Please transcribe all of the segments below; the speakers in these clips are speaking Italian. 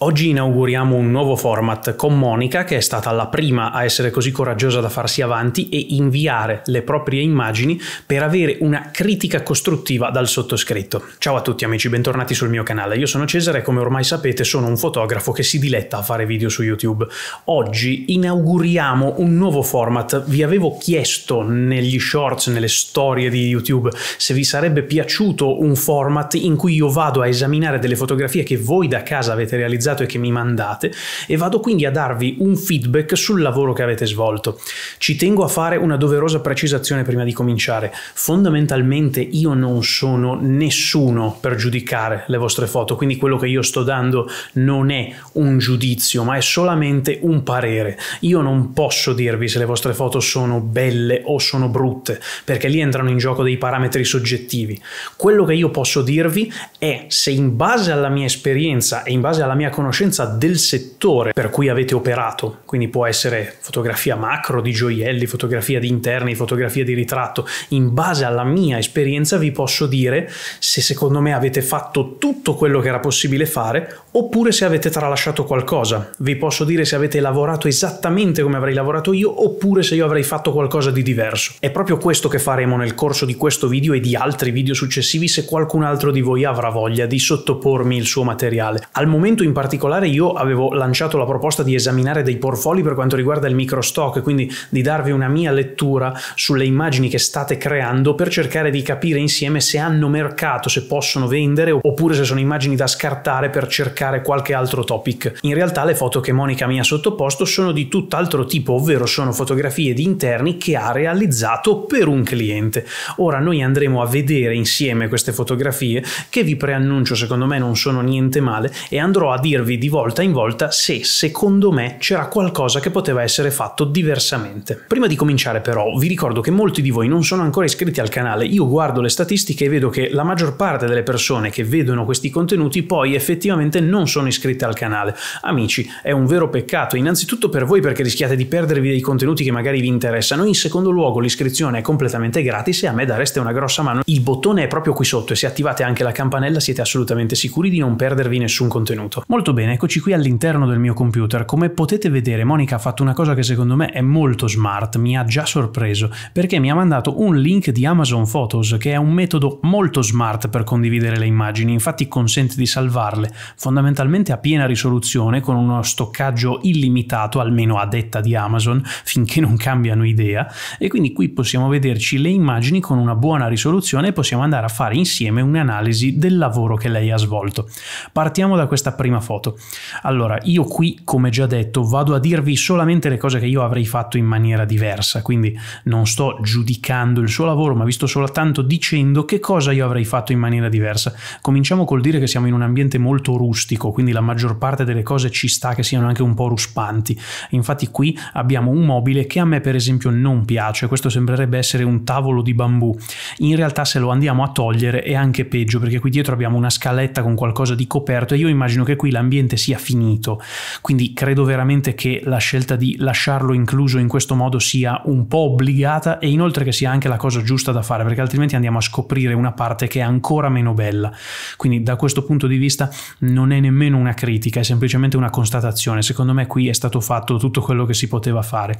Oggi inauguriamo un nuovo format con Monica che è stata la prima a essere così coraggiosa da farsi avanti e inviare le proprie immagini per avere una critica costruttiva dal sottoscritto. Ciao a tutti amici, bentornati sul mio canale. Io sono Cesare e come ormai sapete sono un fotografo che si diletta a fare video su YouTube. Oggi inauguriamo un nuovo format. Vi avevo chiesto negli shorts, nelle storie di YouTube, se vi sarebbe piaciuto un format in cui io vado a esaminare delle fotografie che voi da casa avete realizzato realizzato e che mi mandate e vado quindi a darvi un feedback sul lavoro che avete svolto. Ci tengo a fare una doverosa precisazione prima di cominciare. Fondamentalmente io non sono nessuno per giudicare le vostre foto, quindi quello che io sto dando non è un giudizio, ma è solamente un parere. Io non posso dirvi se le vostre foto sono belle o sono brutte, perché lì entrano in gioco dei parametri soggettivi. Quello che io posso dirvi è se in base alla mia esperienza e in base alla mia conoscenza del settore per cui avete operato, quindi può essere fotografia macro di gioielli, fotografia di interni, fotografia di ritratto, in base alla mia esperienza vi posso dire se secondo me avete fatto tutto quello che era possibile fare oppure se avete tralasciato qualcosa, vi posso dire se avete lavorato esattamente come avrei lavorato io oppure se io avrei fatto qualcosa di diverso. È proprio questo che faremo nel corso di questo video e di altri video successivi se qualcun altro di voi avrà voglia di sottopormi il suo materiale. Al momento in particolare particolare io avevo lanciato la proposta di esaminare dei portfolio per quanto riguarda il microstock, quindi di darvi una mia lettura sulle immagini che state creando per cercare di capire insieme se hanno mercato, se possono vendere oppure se sono immagini da scartare per cercare qualche altro topic. In realtà le foto che Monica mi ha sottoposto sono di tutt'altro tipo, ovvero sono fotografie di interni che ha realizzato per un cliente. Ora noi andremo a vedere insieme queste fotografie che vi preannuncio secondo me non sono niente male e andrò a dire dirvi di volta in volta se secondo me c'era qualcosa che poteva essere fatto diversamente. Prima di cominciare però vi ricordo che molti di voi non sono ancora iscritti al canale, io guardo le statistiche e vedo che la maggior parte delle persone che vedono questi contenuti poi effettivamente non sono iscritte al canale. Amici, è un vero peccato, innanzitutto per voi perché rischiate di perdervi dei contenuti che magari vi interessano, in secondo luogo l'iscrizione è completamente gratis e a me dareste una grossa mano. Il bottone è proprio qui sotto e se attivate anche la campanella siete assolutamente sicuri di non perdervi nessun contenuto. Molto Molto bene, eccoci qui all'interno del mio computer. Come potete vedere, Monica ha fatto una cosa che secondo me è molto smart, mi ha già sorpreso, perché mi ha mandato un link di Amazon Photos, che è un metodo molto smart per condividere le immagini, infatti consente di salvarle fondamentalmente a piena risoluzione con uno stoccaggio illimitato, almeno a detta di Amazon, finché non cambiano idea, e quindi qui possiamo vederci le immagini con una buona risoluzione e possiamo andare a fare insieme un'analisi del lavoro che lei ha svolto. Partiamo da questa prima foto foto. Allora, io qui, come già detto, vado a dirvi solamente le cose che io avrei fatto in maniera diversa, quindi non sto giudicando il suo lavoro, ma vi sto soltanto dicendo che cosa io avrei fatto in maniera diversa. Cominciamo col dire che siamo in un ambiente molto rustico, quindi la maggior parte delle cose ci sta che siano anche un po' ruspanti. Infatti qui abbiamo un mobile che a me per esempio non piace, questo sembrerebbe essere un tavolo di bambù. In realtà se lo andiamo a togliere è anche peggio perché qui dietro abbiamo una scaletta con qualcosa di coperto e io immagino che qui la l'ambiente sia finito. Quindi credo veramente che la scelta di lasciarlo incluso in questo modo sia un po' obbligata e inoltre che sia anche la cosa giusta da fare, perché altrimenti andiamo a scoprire una parte che è ancora meno bella. Quindi da questo punto di vista non è nemmeno una critica, è semplicemente una constatazione. Secondo me qui è stato fatto tutto quello che si poteva fare.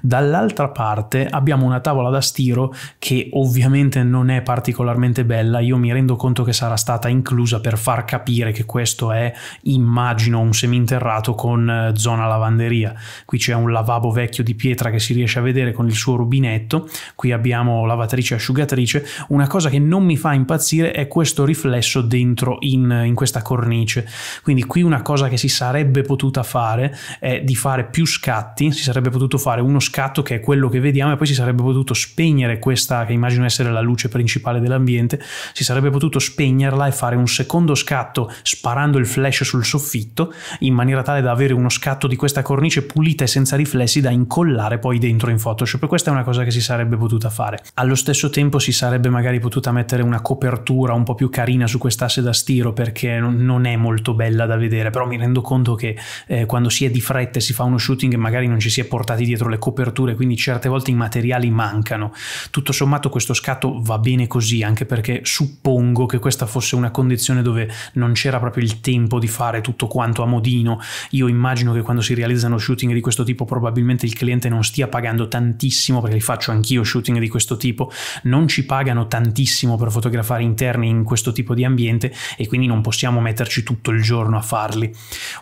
Dall'altra parte abbiamo una tavola da stiro che ovviamente non è particolarmente bella, io mi rendo conto che sarà stata inclusa per far capire che questo è immagino un seminterrato con eh, zona lavanderia. Qui c'è un lavabo vecchio di pietra che si riesce a vedere con il suo rubinetto, qui abbiamo lavatrice e asciugatrice. Una cosa che non mi fa impazzire è questo riflesso dentro in, in questa cornice. Quindi qui una cosa che si sarebbe potuta fare è di fare più scatti, si sarebbe potuto fare uno scatto che è quello che vediamo e poi si sarebbe potuto spegnere questa che immagino essere la luce principale dell'ambiente, si sarebbe potuto spegnerla e fare un secondo scatto sparando il flash su sul soffitto in maniera tale da avere uno scatto di questa cornice pulita e senza riflessi da incollare poi dentro in Photoshop. Questa è una cosa che si sarebbe potuta fare. Allo stesso tempo si sarebbe magari potuta mettere una copertura un po' più carina su quest'asse da stiro perché non è molto bella da vedere, però mi rendo conto che eh, quando si è di fretta e si fa uno shooting magari non ci si è portati dietro le coperture, quindi certe volte i materiali mancano. Tutto sommato questo scatto va bene così, anche perché suppongo che questa fosse una condizione dove non c'era proprio il tempo di fare fare tutto quanto a modino. Io immagino che quando si realizzano shooting di questo tipo probabilmente il cliente non stia pagando tantissimo, perché li faccio anch'io shooting di questo tipo, non ci pagano tantissimo per fotografare interni in questo tipo di ambiente e quindi non possiamo metterci tutto il giorno a farli.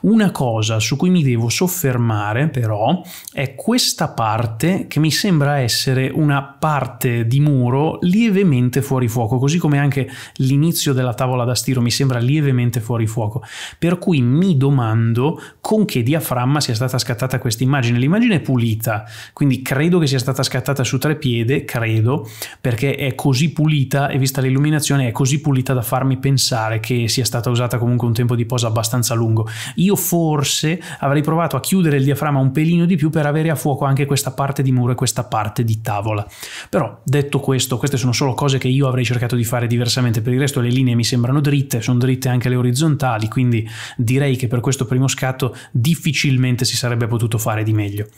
Una cosa su cui mi devo soffermare però è questa parte che mi sembra essere una parte di muro lievemente fuori fuoco, così come anche l'inizio della tavola da stiro mi sembra lievemente fuori fuoco. Per per cui mi domando con che diaframma sia stata scattata questa immagine. L'immagine è pulita, quindi credo che sia stata scattata su tre piede, credo, perché è così pulita e vista l'illuminazione è così pulita da farmi pensare che sia stata usata comunque un tempo di posa abbastanza lungo. Io forse avrei provato a chiudere il diaframma un pelino di più per avere a fuoco anche questa parte di muro e questa parte di tavola. Però detto questo, queste sono solo cose che io avrei cercato di fare diversamente, per il resto le linee mi sembrano dritte, sono dritte anche le orizzontali, quindi direi che per questo primo scatto difficilmente si sarebbe potuto fare di meglio.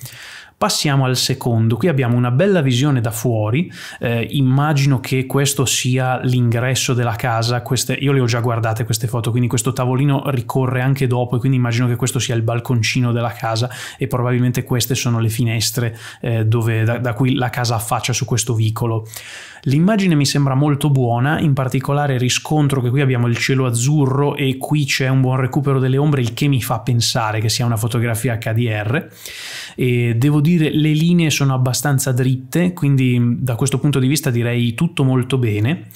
Passiamo al secondo, qui abbiamo una bella visione da fuori, eh, immagino che questo sia l'ingresso della casa, queste, io le ho già guardate queste foto, quindi questo tavolino ricorre anche dopo e quindi immagino che questo sia il balconcino della casa e probabilmente queste sono le finestre eh, dove, da, da cui la casa affaccia su questo vicolo. L'immagine mi sembra molto buona, in particolare riscontro che qui abbiamo il cielo azzurro e qui c'è un buon recupero delle ombre, il che mi fa pensare che sia una fotografia HDR. E devo dire le linee sono abbastanza dritte, quindi mm, da questo punto di vista direi tutto molto bene.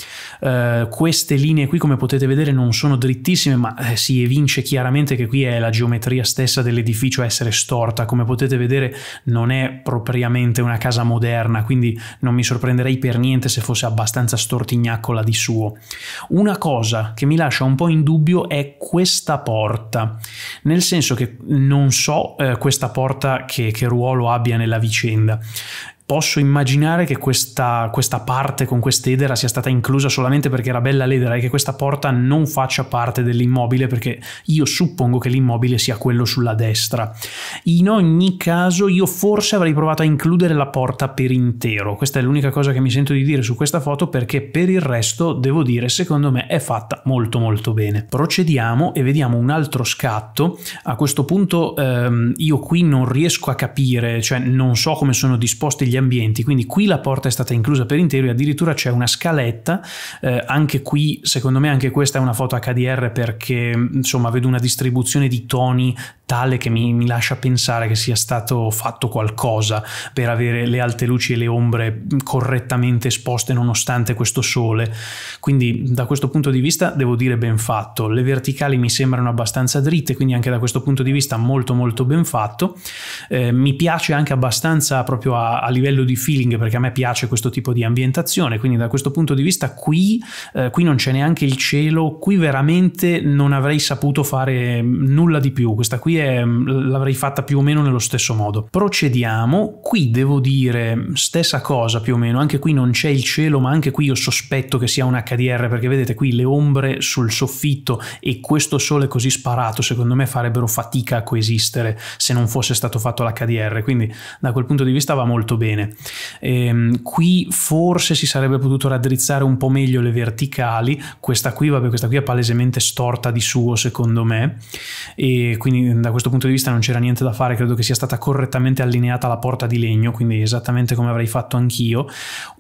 Uh, queste linee qui come potete vedere non sono drittissime ma eh, si evince chiaramente che qui è la geometria stessa dell'edificio a essere storta, come potete vedere non è propriamente una casa moderna, quindi non mi sorprenderei per niente se se fosse abbastanza stortignacola di suo. Una cosa che mi lascia un po' in dubbio è questa porta, nel senso che non so eh, questa porta che, che ruolo abbia nella vicenda posso immaginare che questa, questa, parte con quest'edera sia stata inclusa solamente perché era bella l'edera e che questa porta non faccia parte dell'immobile perché io suppongo che l'immobile sia quello sulla destra. In ogni caso io forse avrei provato a includere la porta per intero, questa è l'unica cosa che mi sento di dire su questa foto perché per il resto devo dire secondo me è fatta molto molto bene. Procediamo e vediamo un altro scatto, a questo punto ehm, io qui non riesco a capire, cioè non so come sono disposti gli ambienti. Quindi qui la porta è stata inclusa per intero e addirittura c'è una scaletta. Eh, anche qui, secondo me, anche questa è una foto HDR perché insomma vedo una distribuzione di toni tale che mi, mi, lascia pensare che sia stato fatto qualcosa per avere le alte luci e le ombre correttamente esposte nonostante questo sole. Quindi da questo punto di vista devo dire ben fatto. Le verticali mi sembrano abbastanza dritte, quindi anche da questo punto di vista molto molto ben fatto. Eh, mi piace anche abbastanza proprio a, a, livello di feeling perché a me piace questo tipo di ambientazione, quindi da questo punto di vista qui, eh, qui non c'è neanche il cielo, qui veramente non avrei saputo fare mm, nulla di più. Questa qui è, mm, l'avrei fatta più o meno nello stesso modo. Procediamo, qui devo dire stessa cosa più o meno, anche qui non c'è il cielo, ma anche qui io sospetto che sia un HDR perché vedete qui le ombre sul soffitto e questo sole così sparato secondo me farebbero fatica a coesistere se non fosse stato fatto l'HDR, quindi da quel punto di vista va molto bene. Ehm, qui forse si sarebbe potuto raddrizzare un po' meglio le verticali, questa qui, vabbè, questa qui è palesemente storta di suo secondo me e quindi da questo punto di vista non c'era niente da fare, credo che sia stata correttamente allineata la porta di legno, quindi esattamente come avrei fatto anch'io.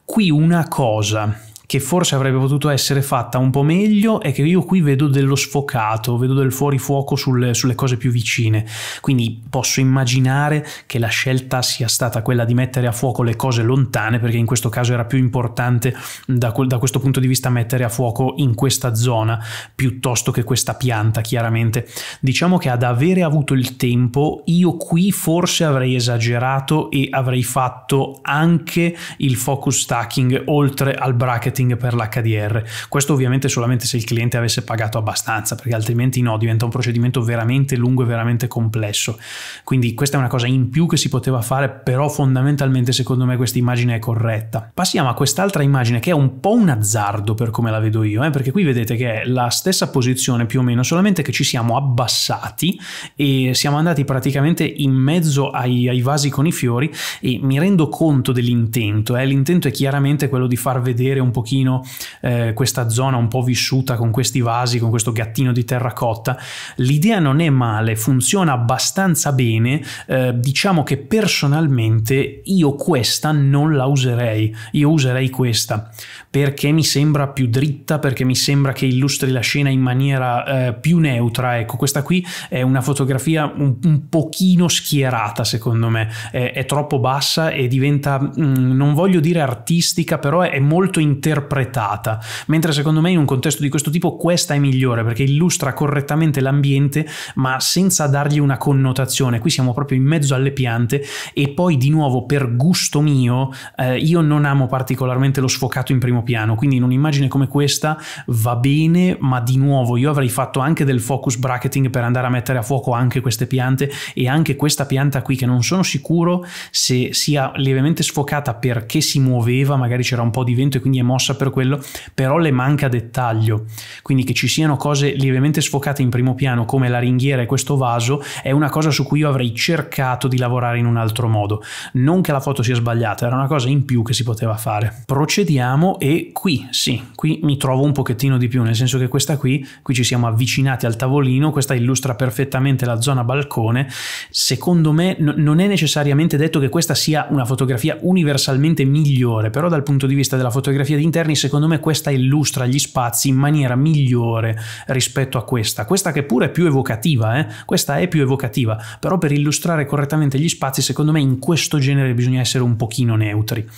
Qui una cosa che forse avrebbe potuto essere fatta un po' meglio è che io qui vedo dello sfocato, vedo del fuori fuoco sulle, sulle cose più vicine. Quindi posso immaginare che la scelta sia stata quella di mettere a fuoco le cose lontane, perché in questo caso era più importante da, da questo punto di vista mettere a fuoco in questa zona piuttosto che questa pianta, chiaramente. Diciamo che ad avere avuto il tempo, io qui forse avrei esagerato e avrei fatto anche il focus stacking oltre al bracket marketing per l'HDR. Questo ovviamente solamente se il cliente avesse pagato abbastanza, perché altrimenti no, diventa un procedimento veramente lungo e veramente complesso. Quindi questa è una cosa in più che si poteva fare, però fondamentalmente secondo me questa immagine è corretta. Passiamo a quest'altra immagine che è un po' un azzardo per come la vedo io, eh, perché qui vedete che è la stessa posizione più o meno, solamente che ci siamo abbassati e siamo andati praticamente in mezzo ai, ai vasi con i fiori e mi rendo conto dell'intento, eh. l'intento è chiaramente quello di far vedere un po' pochino eh, questa zona un po' vissuta con questi vasi, con questo gattino di terracotta. L'idea non è male, funziona abbastanza bene, eh, diciamo che personalmente io questa non la userei, io userei questa perché mi sembra più dritta, perché mi sembra che illustri la scena in maniera eh, più neutra. Ecco, questa qui è una fotografia un, un pochino schierata, secondo me, è, è troppo bassa e diventa, mh, mm, non voglio dire artistica, però è, è molto interpretata, mentre secondo me in un contesto di questo tipo questa è migliore perché illustra correttamente l'ambiente, ma senza dargli una connotazione. Qui siamo proprio in mezzo alle piante e poi di nuovo per gusto mio eh, io non amo particolarmente lo sfocato in primo primo piano. Quindi in un'immagine come questa va bene, ma di nuovo io avrei fatto anche del focus bracketing per andare a mettere a fuoco anche queste piante e anche questa pianta qui che non sono sicuro se sia lievemente sfocata perché si muoveva, magari c'era un po' di vento e quindi è mossa per quello, però le manca dettaglio. Quindi che ci siano cose lievemente sfocate in primo piano come la ringhiera e questo vaso è una cosa su cui io avrei cercato di lavorare in un altro modo. Non che la foto sia sbagliata, era una cosa in più che si poteva fare. Procediamo e e qui sì, qui mi trovo un pochettino di più, nel senso che questa qui, qui ci siamo avvicinati al tavolino, questa illustra perfettamente la zona balcone. Secondo me non è necessariamente detto che questa sia una fotografia universalmente migliore, però dal punto di vista della fotografia di interni, secondo me questa illustra gli spazi in maniera migliore rispetto a questa. Questa che pure è più evocativa, eh? questa è più evocativa, però per illustrare correttamente gli spazi, secondo me in questo genere bisogna essere un pochino neutri.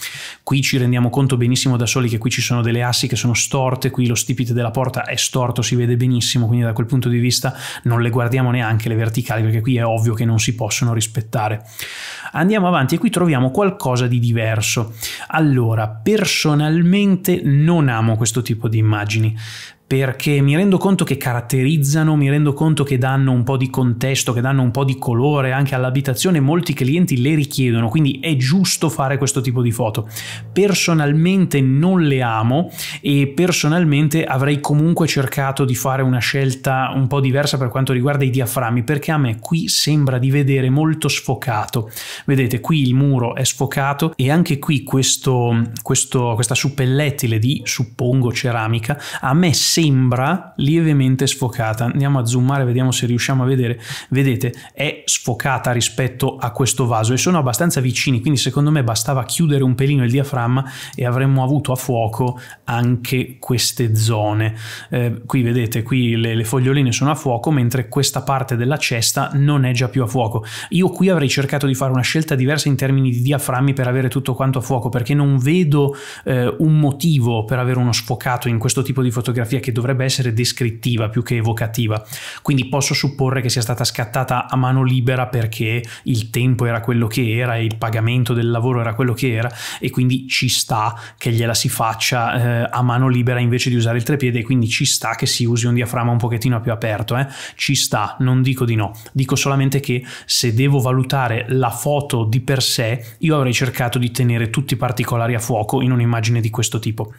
Qui ci rendiamo conto benissimo da soli che qui ci sono delle assi che sono storte, qui lo stipite della porta è storto, si vede benissimo, quindi da quel punto di vista non le guardiamo neanche le verticali perché qui è ovvio che non si possono rispettare. Andiamo avanti e qui troviamo qualcosa di diverso. Allora, personalmente non amo questo tipo di immagini perché mi rendo conto che caratterizzano, mi rendo conto che danno un po' di contesto, che danno un po' di colore anche all'abitazione, molti clienti le richiedono, quindi è giusto fare questo tipo di foto. Personalmente non le amo e personalmente avrei comunque cercato di fare una scelta un po' diversa per quanto riguarda i diaframmi, perché a me qui sembra di vedere molto sfocato. Vedete, qui il muro è sfocato e anche qui questo, questo, questa suppellettile di, suppongo, ceramica, a me sembra sembra lievemente sfocata. Andiamo a zoomare, vediamo se riusciamo a vedere. Vedete, è sfocata rispetto a questo vaso e sono abbastanza vicini, quindi secondo me bastava chiudere un pelino il diaframma e avremmo avuto a fuoco anche queste zone. Eh, qui vedete, qui le, le foglioline sono a fuoco, mentre questa parte della cesta non è già più a fuoco. Io qui avrei cercato di fare una scelta diversa in termini di diaframmi per avere tutto quanto a fuoco, perché non vedo eh, un motivo per avere uno sfocato in questo tipo di fotografia che che dovrebbe essere descrittiva più che evocativa. Quindi posso supporre che sia stata scattata a mano libera perché il tempo era quello che era e il pagamento del lavoro era quello che era e quindi ci sta che gliela si faccia eh, a mano libera invece di usare il trepiede e quindi ci sta che si usi un diaframma un pochettino più aperto. Eh? Ci sta, non dico di no, dico solamente che se devo valutare la foto di per sé io avrei cercato di tenere tutti i particolari a fuoco in un'immagine di questo tipo.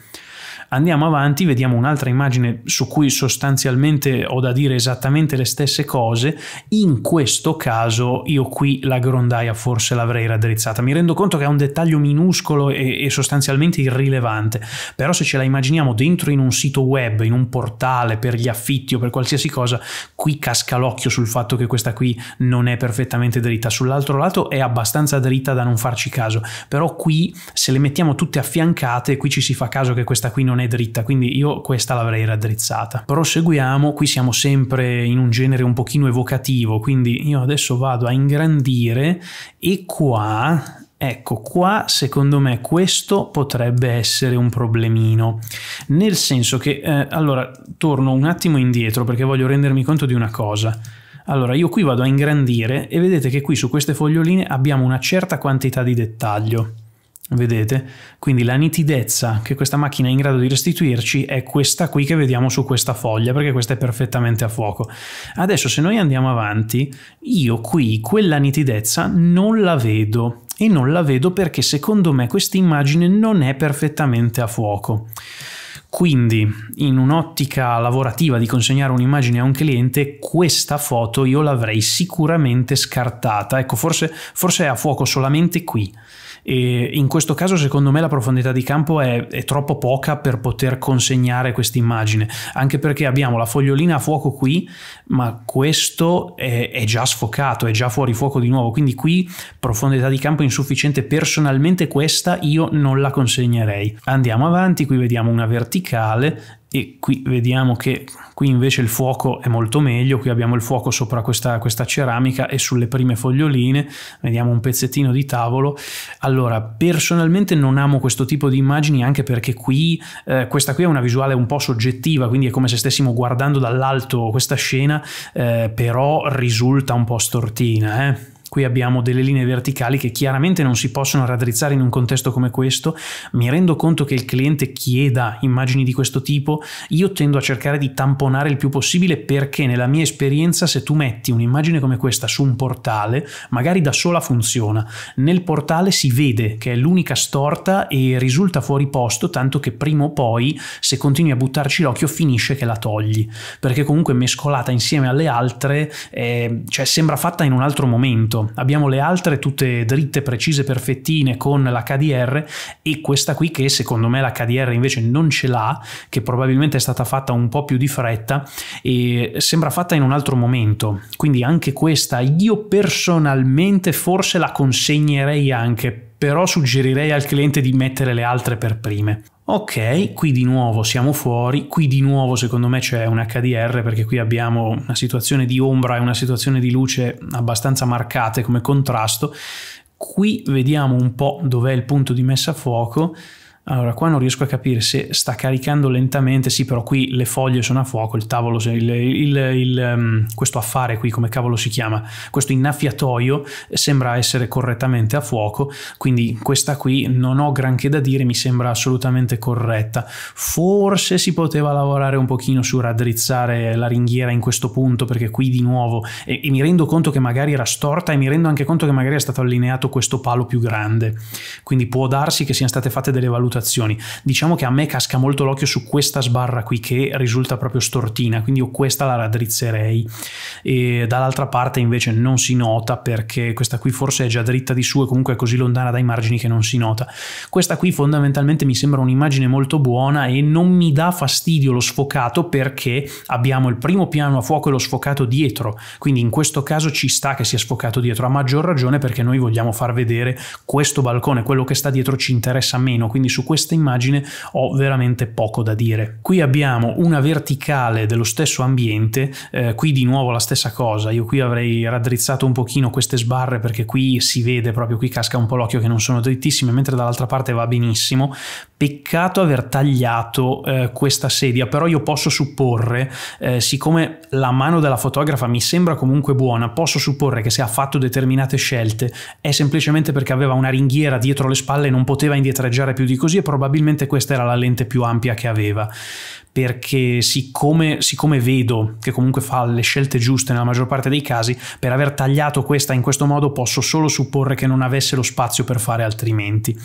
Andiamo avanti, vediamo un'altra immagine su cui sostanzialmente ho da dire esattamente le stesse cose. In questo caso io qui la grondaia forse l'avrei raddrizzata. Mi rendo conto che è un dettaglio minuscolo e, e sostanzialmente irrilevante, però se ce la immaginiamo dentro in un sito web, in un portale per gli affitti o per qualsiasi cosa, qui casca l'occhio sul fatto che questa qui non è perfettamente dritta. Sull'altro lato è abbastanza dritta da non farci caso, però qui se le mettiamo tutte affiancate, qui ci si fa caso che questa qui non è è dritta, quindi io questa l'avrei raddrizzata. Proseguiamo, qui siamo sempre in un genere un pochino evocativo, quindi io adesso vado a ingrandire e qua Ecco, qua secondo me questo potrebbe essere un problemino, nel senso che, eh, allora, torno un attimo indietro perché voglio rendermi conto di una cosa. Allora, io qui vado a ingrandire e vedete che qui su queste foglioline abbiamo una certa quantità di dettaglio vedete? Quindi la nitidezza che questa macchina è in grado di restituirci è questa qui che vediamo su questa foglia, perché questa è perfettamente a fuoco. Adesso se noi andiamo avanti, io qui quella nitidezza non la vedo e non la vedo perché secondo me questa immagine non è perfettamente a fuoco. Quindi, in un'ottica lavorativa di consegnare un'immagine a un cliente, questa foto io l'avrei sicuramente scartata. Ecco, forse, forse è a fuoco solamente qui e in questo caso, secondo me, la profondità di campo è, è troppo poca per poter consegnare questa immagine, anche perché abbiamo la fogliolina a fuoco qui, ma questo è, è già sfocato, è già fuori fuoco di nuovo. Quindi qui profondità di campo insufficiente. Personalmente questa io non la consegnerei. Andiamo avanti, qui vediamo una verticale e qui vediamo che qui invece il fuoco è molto meglio, qui abbiamo il fuoco sopra questa, questa ceramica e sulle prime foglioline, vediamo un pezzettino di tavolo. Allora, personalmente non amo questo tipo di immagini anche perché qui, eh, questa qui è una visuale un po' soggettiva, quindi è come se stessimo guardando dall'alto questa scena, eh, però risulta un po' stortina, eh? Qui abbiamo delle linee verticali che chiaramente non si possono raddrizzare in un contesto come questo. Mi rendo conto che il cliente chieda immagini di questo tipo. Io tendo a cercare di tamponare il più possibile perché nella mia esperienza se tu metti un'immagine come questa su un portale, magari da sola funziona. Nel portale si vede che è l'unica storta e risulta fuori posto, tanto che prima o poi, se continui a buttarci l'occhio, finisce che la togli. Perché comunque mescolata insieme alle altre, eh, cioè sembra fatta in un altro momento Abbiamo le altre tutte dritte, precise, perfettine con la KDR e questa qui che secondo me la KDR invece non ce l'ha, che probabilmente è stata fatta un po' più di fretta e sembra fatta in un altro momento. Quindi anche questa io personalmente forse la consegnerei anche però suggerirei al cliente di mettere le altre per prime. Ok, qui di nuovo siamo fuori, qui di nuovo secondo me c'è un HDR perché qui abbiamo una situazione di ombra e una situazione di luce abbastanza marcate come contrasto. Qui vediamo un po' dov'è il punto di messa a fuoco allora, qua non riesco a capire se sta caricando lentamente, sì, però qui le foglie sono a fuoco, il tavolo, il, il, il, ehm, questo affare qui, come cavolo si chiama, questo innaffiatoio sembra essere correttamente a fuoco, quindi questa qui non ho granché da dire, mi sembra assolutamente corretta. Forse si poteva lavorare un pochino su raddrizzare la ringhiera in questo punto, perché qui di nuovo, e, e mi rendo conto che magari era storta e mi rendo anche conto che magari è stato allineato questo palo più grande, quindi può darsi che siano state fatte delle valutazioni valutazioni. Diciamo che a me casca molto l'occhio su questa sbarra qui che risulta proprio stortina, quindi io questa la raddrizzerei. E dall'altra parte invece non si nota perché questa qui forse è già dritta di su e comunque è così lontana dai margini che non si nota. Questa qui fondamentalmente mi sembra un'immagine molto buona e non mi dà fastidio lo sfocato perché abbiamo il primo piano a fuoco e lo sfocato dietro, quindi in questo caso ci sta che sia sfocato dietro, a maggior ragione perché noi vogliamo far vedere questo balcone, quello che sta dietro ci interessa meno, quindi su questa immagine ho veramente poco da dire. Qui abbiamo una verticale dello stesso ambiente, eh, qui di nuovo la stessa cosa, io qui avrei raddrizzato un pochino queste sbarre perché qui si vede proprio, qui casca un po' l'occhio che non sono drittissime, mentre dall'altra parte va benissimo. Peccato aver tagliato eh, questa sedia, però io posso supporre, eh, siccome la mano della fotografa mi sembra comunque buona, posso supporre che se ha fatto determinate scelte è semplicemente perché aveva una ringhiera dietro le spalle e non poteva indietreggiare più di così così e probabilmente questa era la lente più ampia che aveva perché siccome, siccome vedo che comunque fa le scelte giuste nella maggior parte dei casi, per aver tagliato questa in questo modo posso solo supporre che non avesse lo spazio per fare altrimenti.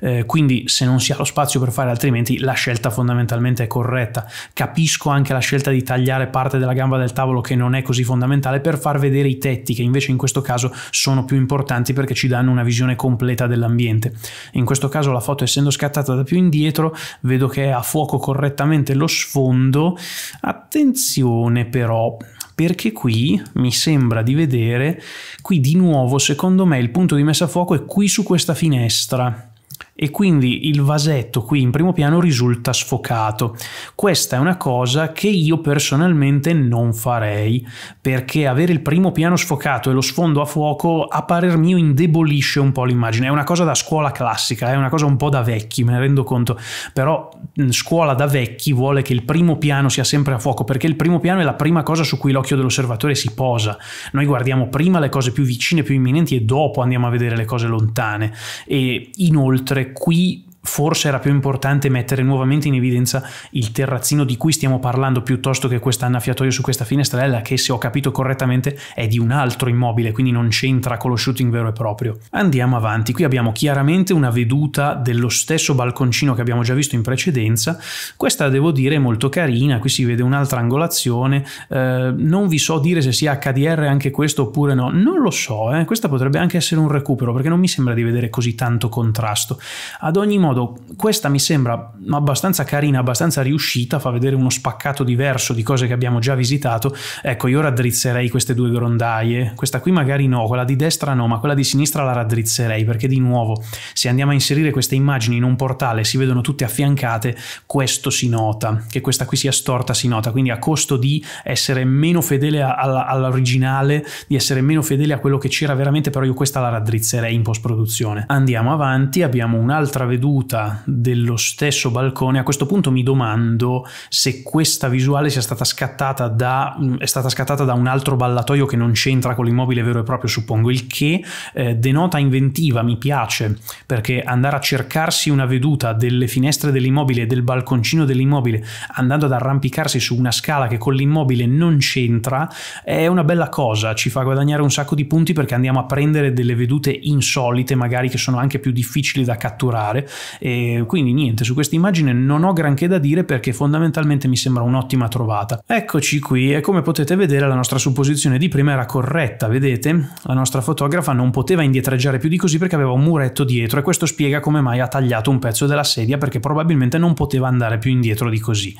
Eh, quindi se non si ha lo spazio per fare altrimenti la scelta fondamentalmente è corretta. Capisco anche la scelta di tagliare parte della gamba del tavolo che non è così fondamentale per far vedere i tetti che invece in questo caso sono più importanti perché ci danno una visione completa dell'ambiente. In questo caso la foto essendo scattata da più indietro vedo che è a fuoco correttamente sullo sfondo. Attenzione però, perché qui mi sembra di vedere, qui di nuovo secondo me il punto di messa a fuoco è qui su questa finestra e quindi il vasetto qui in primo piano risulta sfocato. Questa è una cosa che io personalmente non farei perché avere il primo piano sfocato e lo sfondo a fuoco a parer mio indebolisce un po' l'immagine. È una cosa da scuola classica, è una cosa un po' da vecchi, me ne rendo conto, però scuola da vecchi vuole che il primo piano sia sempre a fuoco perché il primo piano è la prima cosa su cui l'occhio dell'osservatore si posa. Noi guardiamo prima le cose più vicine, più imminenti e dopo andiamo a vedere le cose lontane e inoltre qui forse era più importante mettere nuovamente in evidenza il terrazzino di cui stiamo parlando piuttosto che quest'annaffiatoio su questa finestrella che se ho capito correttamente è di un altro immobile quindi non c'entra con lo shooting vero e proprio. Andiamo avanti, qui abbiamo chiaramente una veduta dello stesso balconcino che abbiamo già visto in precedenza, questa devo dire è molto carina, qui si vede un'altra angolazione, eh, non vi so dire se sia HDR anche questo oppure no, non lo so, eh. questa potrebbe anche essere un recupero perché non mi sembra di vedere così tanto contrasto. Ad ogni modo modo questa mi sembra abbastanza carina, abbastanza riuscita, fa vedere uno spaccato diverso di cose che abbiamo già visitato. Ecco, io raddrizzerei queste due grondaie, questa qui magari no, quella di destra no, ma quella di sinistra la raddrizzerei perché di nuovo se andiamo a inserire queste immagini in un portale si vedono tutte affiancate, questo si nota, che questa qui sia storta si nota, quindi a costo di essere meno fedele all'originale, di essere meno fedele a quello che c'era veramente, però io questa la raddrizzerei in post produzione. Andiamo avanti, abbiamo un'altra veduta seduta dello stesso balcone, a questo punto mi domando se questa visuale sia stata scattata da, è stata scattata da un altro ballatoio che non c'entra con l'immobile vero e proprio, suppongo, il che eh, denota inventiva, mi piace, perché andare a cercarsi una veduta delle finestre dell'immobile e del balconcino dell'immobile, andando ad arrampicarsi su una scala che con l'immobile non c'entra, è una bella cosa, ci fa guadagnare un sacco di punti perché andiamo a prendere delle vedute insolite, magari che sono anche più difficili da catturare e quindi niente, su questa immagine non ho granché da dire perché fondamentalmente mi sembra un'ottima trovata. Eccoci qui e come potete vedere la nostra supposizione di prima era corretta, vedete? La nostra fotografa non poteva indietreggiare più di così perché aveva un muretto dietro e questo spiega come mai ha tagliato un pezzo della sedia perché probabilmente non poteva andare più indietro di così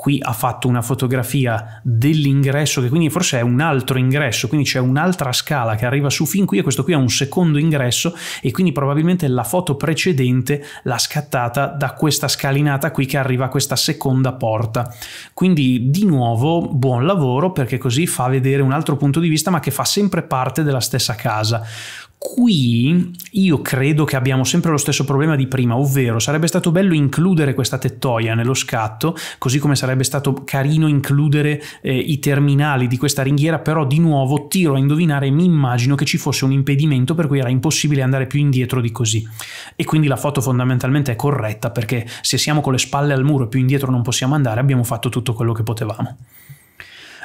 qui ha fatto una fotografia dell'ingresso, che quindi forse è un altro ingresso, quindi c'è un'altra scala che arriva su fin qui e questo qui è un secondo ingresso e quindi probabilmente la foto precedente l'ha scattata da questa scalinata qui che arriva a questa seconda porta. Quindi di nuovo buon lavoro perché così fa vedere un altro punto di vista ma che fa sempre parte della stessa casa. Qui io credo che abbiamo sempre lo stesso problema di prima, ovvero sarebbe stato bello includere questa tettoia nello scatto, così come sarebbe stato carino includere eh, i terminali di questa ringhiera, però di nuovo tiro a indovinare e mi immagino che ci fosse un impedimento per cui era impossibile andare più indietro di così. E quindi la foto fondamentalmente è corretta perché se siamo con le spalle al muro e più indietro non possiamo andare, abbiamo fatto tutto quello che potevamo.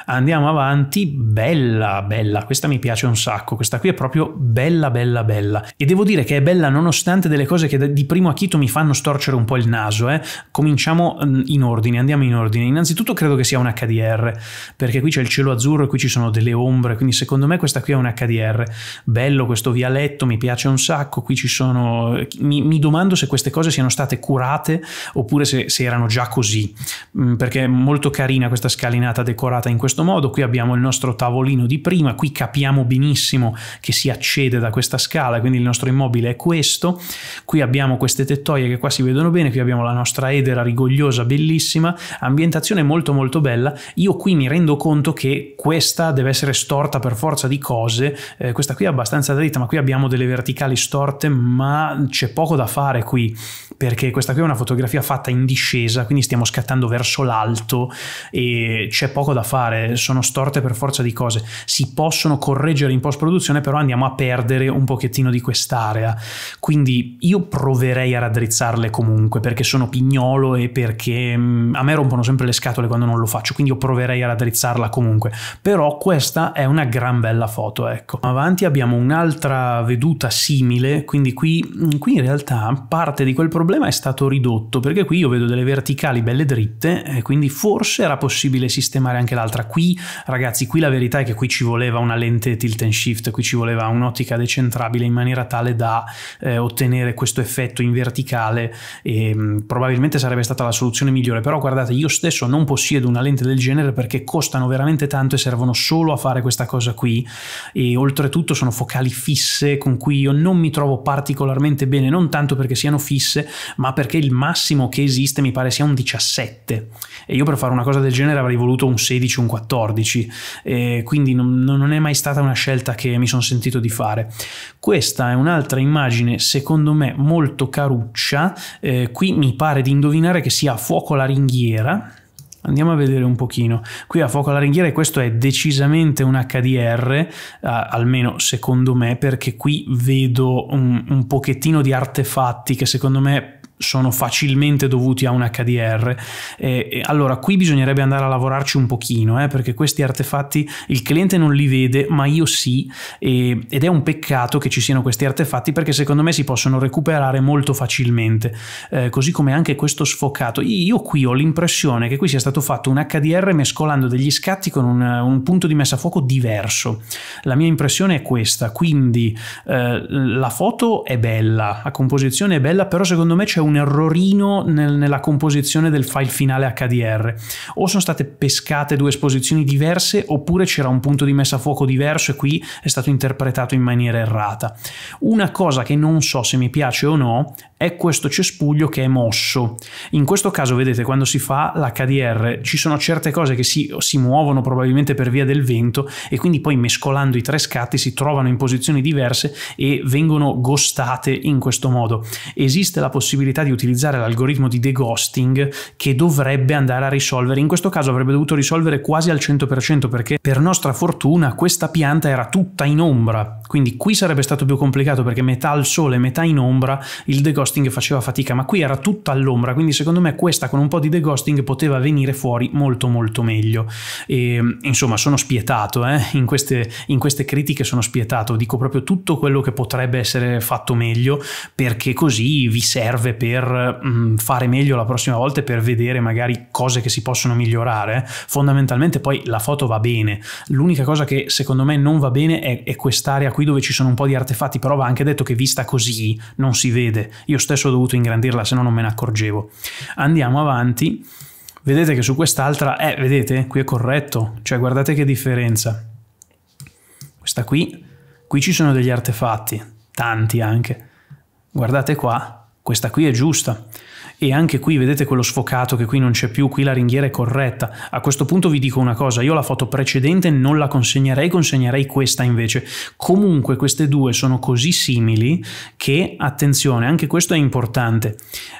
Andiamo avanti, bella, bella, questa mi piace un sacco, questa qui è proprio bella, bella, bella. E devo dire che è bella nonostante delle cose che di primo acchito mi fanno storcere un po' il naso. Eh. Cominciamo mm, in ordine, andiamo in ordine. Innanzitutto credo che sia un HDR, perché qui c'è il cielo azzurro e qui ci sono delle ombre, quindi secondo me questa qui è un HDR. Bello questo vialetto, mi piace un sacco, qui ci sono... Mi, mi domando se queste cose siano state curate oppure se, se erano già così, mm, perché è molto carina questa scalinata decorata in questo questo modo, qui abbiamo il nostro tavolino di prima, qui capiamo benissimo che si accede da questa scala, quindi il nostro immobile è questo, qui abbiamo queste tettoie che qua si vedono bene, qui abbiamo la nostra edera rigogliosa, bellissima, ambientazione molto molto bella, io qui mi rendo conto che questa deve essere storta per forza di cose, eh, questa qui è abbastanza dritta, ma qui abbiamo delle verticali storte, ma c'è poco da fare qui, perché questa qui è una fotografia fatta in discesa, quindi stiamo scattando verso l'alto e c'è poco da fare, sono storte per forza di cose, si possono correggere in post produzione, però andiamo a perdere un pochettino di quest'area. Quindi io proverei a raddrizzarle comunque perché sono pignolo e perché mm, a me rompono sempre le scatole quando non lo faccio, quindi io proverei a raddrizzarla comunque. Però questa è una gran bella foto, ecco. Avanti abbiamo un'altra veduta simile, quindi qui, mm, qui in realtà parte di quel problema è stato ridotto perché qui io vedo delle verticali belle dritte, quindi forse era possibile sistemare anche l'altra qui ragazzi qui la verità è che qui ci voleva una lente tilt and shift qui ci voleva un'ottica decentrabile in maniera tale da eh, ottenere questo effetto in verticale e mh, mm, probabilmente sarebbe stata la soluzione migliore però guardate io stesso non possiedo una lente del genere perché costano veramente tanto e servono solo a fare questa cosa qui e oltretutto sono focali fisse con cui io non mi trovo particolarmente bene non tanto perché siano fisse ma perché il massimo che esiste mi pare sia un 17 e io per fare una cosa del genere avrei voluto un 16 un 14 14, eh, quindi non, non, è mai stata una scelta che mi sono sentito di fare. Questa è un'altra immagine, secondo me, molto caruccia. Eh, qui mi pare di indovinare che sia a fuoco la ringhiera. Andiamo a vedere un pochino. Qui a fuoco la ringhiera e questo è decisamente un HDR, eh, almeno secondo me, perché qui vedo un, un pochettino di artefatti che secondo me sono facilmente dovuti a un HDR. E, e allora qui bisognerebbe andare a lavorarci un pochino, eh, perché questi artefatti il cliente non li vede, ma io sì, e, ed è un peccato che ci siano questi artefatti perché secondo me si possono recuperare molto facilmente, eh, così come anche questo sfocato. Io qui ho l'impressione che qui sia stato fatto un HDR mescolando degli scatti con un, un punto di messa a fuoco diverso. La mia impressione è questa, quindi eh, la foto è bella, la composizione è bella, però secondo me c'è un errorino nel, nella composizione del file finale HDR. O sono state pescate due esposizioni diverse, oppure c'era un punto di messa a fuoco diverso e qui è stato interpretato in maniera errata. Una cosa che non so se mi piace o no è questo cespuglio che è mosso. In questo caso, vedete, quando si fa l'HDR ci sono certe cose che si, si muovono probabilmente per via del vento e quindi poi mescolando i tre scatti si trovano in posizioni diverse e vengono ghostate in questo modo. Esiste la possibilità possibilità di utilizzare l'algoritmo di deghosting che dovrebbe andare a risolvere. In questo caso avrebbe dovuto risolvere quasi al 100% perché per nostra fortuna questa pianta era tutta in ombra. Quindi qui sarebbe stato più complicato perché metà al sole, metà in ombra, il deghosting faceva fatica, ma qui era tutta all'ombra, quindi secondo me questa con un po' di deghosting poteva venire fuori molto molto meglio. E, insomma, sono spietato, eh? in, queste, in queste critiche sono spietato, dico proprio tutto quello che potrebbe essere fatto meglio perché così vi serve per mh, mm, fare meglio la prossima volta e per vedere magari cose che si possono migliorare, fondamentalmente poi la foto va bene. L'unica cosa che secondo me non va bene è, è quest'area qui dove ci sono un po' di artefatti, però va anche detto che vista così non si vede. Io stesso ho dovuto ingrandirla, se no non me ne accorgevo. Andiamo avanti. Vedete che su quest'altra, eh, vedete, qui è corretto, cioè guardate che differenza. Questa qui, qui ci sono degli artefatti, tanti anche. Guardate qua, questa qui è giusta. E anche qui vedete quello sfocato che qui non c'è più, qui la ringhiera è corretta. A questo punto vi dico una cosa, io la foto precedente non la consegnerei, consegnerei questa invece. Comunque queste due sono così simili che, attenzione, anche questo è importante,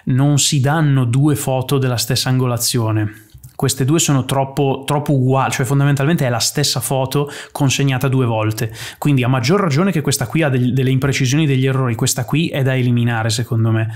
non si danno due foto della stessa angolazione queste due sono troppo, troppo, uguali, cioè fondamentalmente è la stessa foto consegnata due volte. Quindi a maggior ragione che questa qui ha del, delle imprecisioni, degli errori, questa qui è da eliminare secondo me,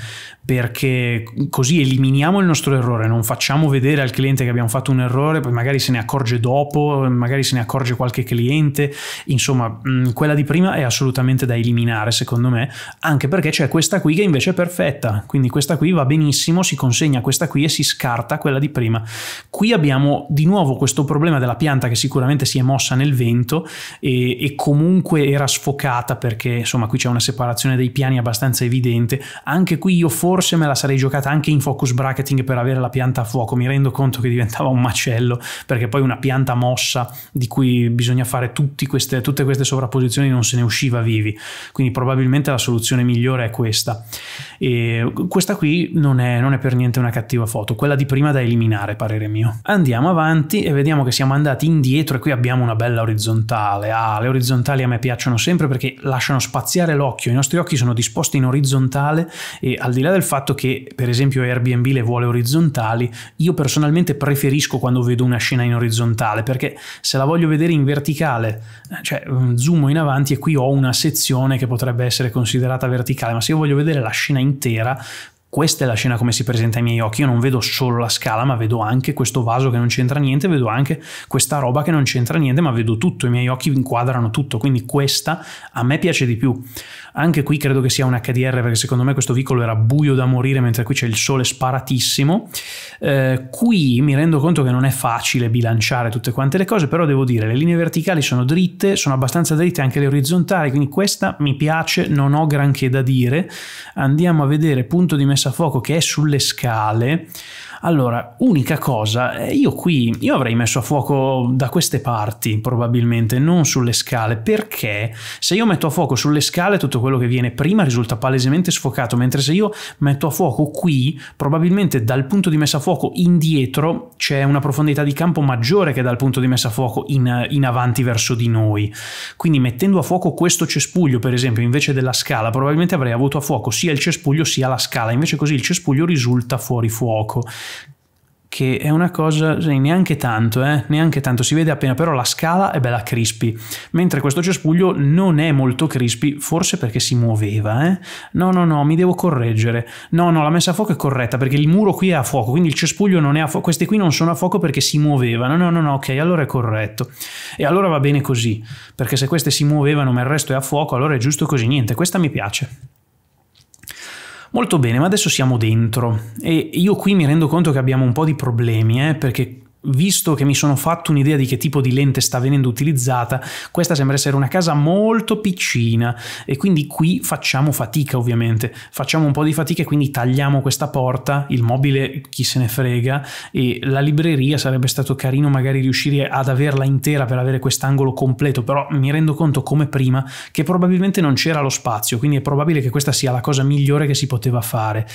perché così eliminiamo il nostro errore, non facciamo vedere al cliente che abbiamo fatto un errore, poi magari se ne accorge dopo, magari se ne accorge qualche cliente, insomma mm, quella di prima è assolutamente da eliminare secondo me, anche perché c'è questa qui che invece è perfetta, quindi questa qui va benissimo, si consegna questa qui e si scarta quella di prima Qui abbiamo di nuovo questo problema della pianta che sicuramente si è mossa nel vento e, e comunque era sfocata perché insomma qui c'è una separazione dei piani abbastanza evidente. Anche qui io forse me la sarei giocata anche in focus bracketing per avere la pianta a fuoco, mi rendo conto che diventava un macello perché poi una pianta mossa di cui bisogna fare queste, tutte queste sovrapposizioni non se ne usciva vivi, quindi probabilmente la soluzione migliore è questa. E questa qui non è, non è per niente una cattiva foto, quella di prima da eliminare parere mio premio. Andiamo avanti e vediamo che siamo andati indietro e qui abbiamo una bella orizzontale. Ah, le orizzontali a me piacciono sempre perché lasciano spaziare l'occhio, i nostri occhi sono disposti in orizzontale e al di là del fatto che per esempio Airbnb le vuole orizzontali, io personalmente preferisco quando vedo una scena in orizzontale perché se la voglio vedere in verticale, eh, cioè mm, zoom in avanti e qui ho una sezione che potrebbe essere considerata verticale, ma se io voglio vedere la scena intera, questa è la scena come si presenta ai miei occhi, io non vedo solo la scala, ma vedo anche questo vaso che non c'entra niente, vedo anche questa roba che non c'entra niente, ma vedo tutto, i miei occhi inquadrano tutto, quindi questa a me piace di più. Anche qui credo che sia un HDR perché secondo me questo vicolo era buio da morire mentre qui c'è il sole sparatissimo. Eh, qui mi rendo conto che non è facile bilanciare tutte quante le cose, però devo dire le linee verticali sono dritte, sono abbastanza dritte anche le orizzontali, quindi questa mi piace, non ho granché da dire. Andiamo a vedere punto di messa a fuoco che è sulle scale. Allora, unica cosa, eh, io qui io avrei messo a fuoco da queste parti probabilmente, non sulle scale, perché se io metto a fuoco sulle scale tutto quello che viene prima risulta palesemente sfocato, mentre se io metto a fuoco qui, probabilmente dal punto di messa a fuoco indietro c'è una profondità di campo maggiore che dal punto di messa a fuoco in, in avanti verso di noi. Quindi mettendo a fuoco questo cespuglio, per esempio, invece della scala, probabilmente avrei avuto a fuoco sia il cespuglio sia la scala, invece così il cespuglio risulta fuori fuoco che è una cosa neanche tanto, eh? neanche tanto si vede appena, però la scala è bella crispy, mentre questo cespuglio non è molto crispy, forse perché si muoveva, eh? no no no, mi devo correggere, no no, la messa a fuoco è corretta perché il muro qui è a fuoco, quindi il cespuglio non è a fuoco, questi qui non sono a fuoco perché si muovevano, no no no, ok, allora è corretto, e allora va bene così, perché se queste si muovevano ma il resto è a fuoco, allora è giusto così, niente, questa mi piace. Molto bene, ma adesso siamo dentro e io qui mi rendo conto che abbiamo un po' di problemi, eh, perché visto che mi sono fatto un'idea di che tipo di lente sta venendo utilizzata, questa sembra essere una casa molto piccina e quindi qui facciamo fatica ovviamente, facciamo un po' di fatica e quindi tagliamo questa porta, il mobile chi se ne frega e la libreria sarebbe stato carino magari riuscire ad averla intera per avere quest'angolo completo, però mi rendo conto come prima che probabilmente non c'era lo spazio, quindi è probabile che questa sia la cosa migliore che si poteva fare.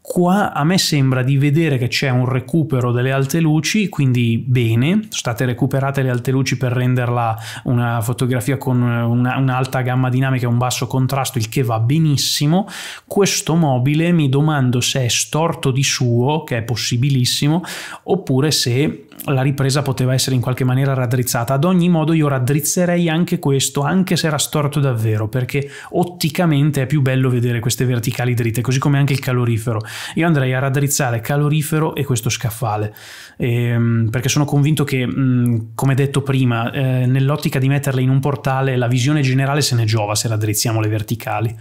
Qua a me sembra di vedere che c'è un recupero delle alte luci, quindi bene, sono state recuperate le alte luci per renderla una fotografia con una, un'alta gamma dinamica e un basso contrasto, il che va benissimo. Questo mobile mi domando se è storto di suo, che è possibilissimo, oppure se la ripresa poteva essere in qualche maniera raddrizzata. Ad ogni modo io raddrizzerei anche questo, anche se era storto davvero, perché otticamente è più bello vedere queste verticali dritte, così come anche il calorifero. Io andrei a raddrizzare calorifero e questo scaffale, ehm, perché sono convinto che, mh, mm, come detto prima, eh, nell'ottica di metterle in un portale la visione generale se ne giova se raddrizziamo le verticali.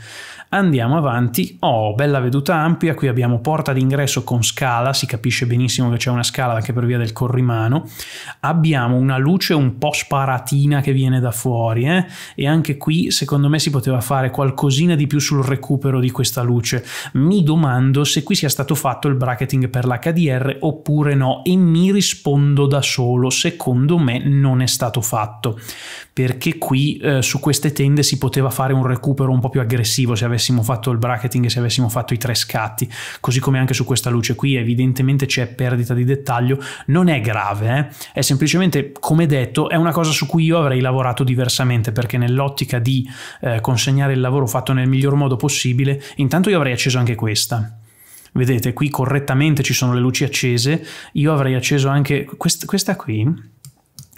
Andiamo avanti, oh bella veduta ampia, qui abbiamo porta d'ingresso con scala, si capisce benissimo che c'è una scala anche per via del corrimano, abbiamo una luce un po' sparatina che viene da fuori eh? e anche qui secondo me si poteva fare qualcosina di più sul recupero di questa luce, mi domando se qui sia stato fatto il bracketing per l'HDR oppure no e mi rispondo da solo, secondo me non è stato fatto perché qui eh, su queste tende si poteva fare un recupero un po' più aggressivo se avessimo fatto il bracketing e se avessimo fatto i tre scatti, così come anche su questa luce qui evidentemente c'è perdita di dettaglio, non è grave, eh? è semplicemente come detto è una cosa su cui io avrei lavorato diversamente perché nell'ottica di eh, consegnare il lavoro fatto nel miglior modo possibile, intanto io avrei acceso anche questa. Vedete, qui correttamente ci sono le luci accese, io avrei acceso anche quest questa qui,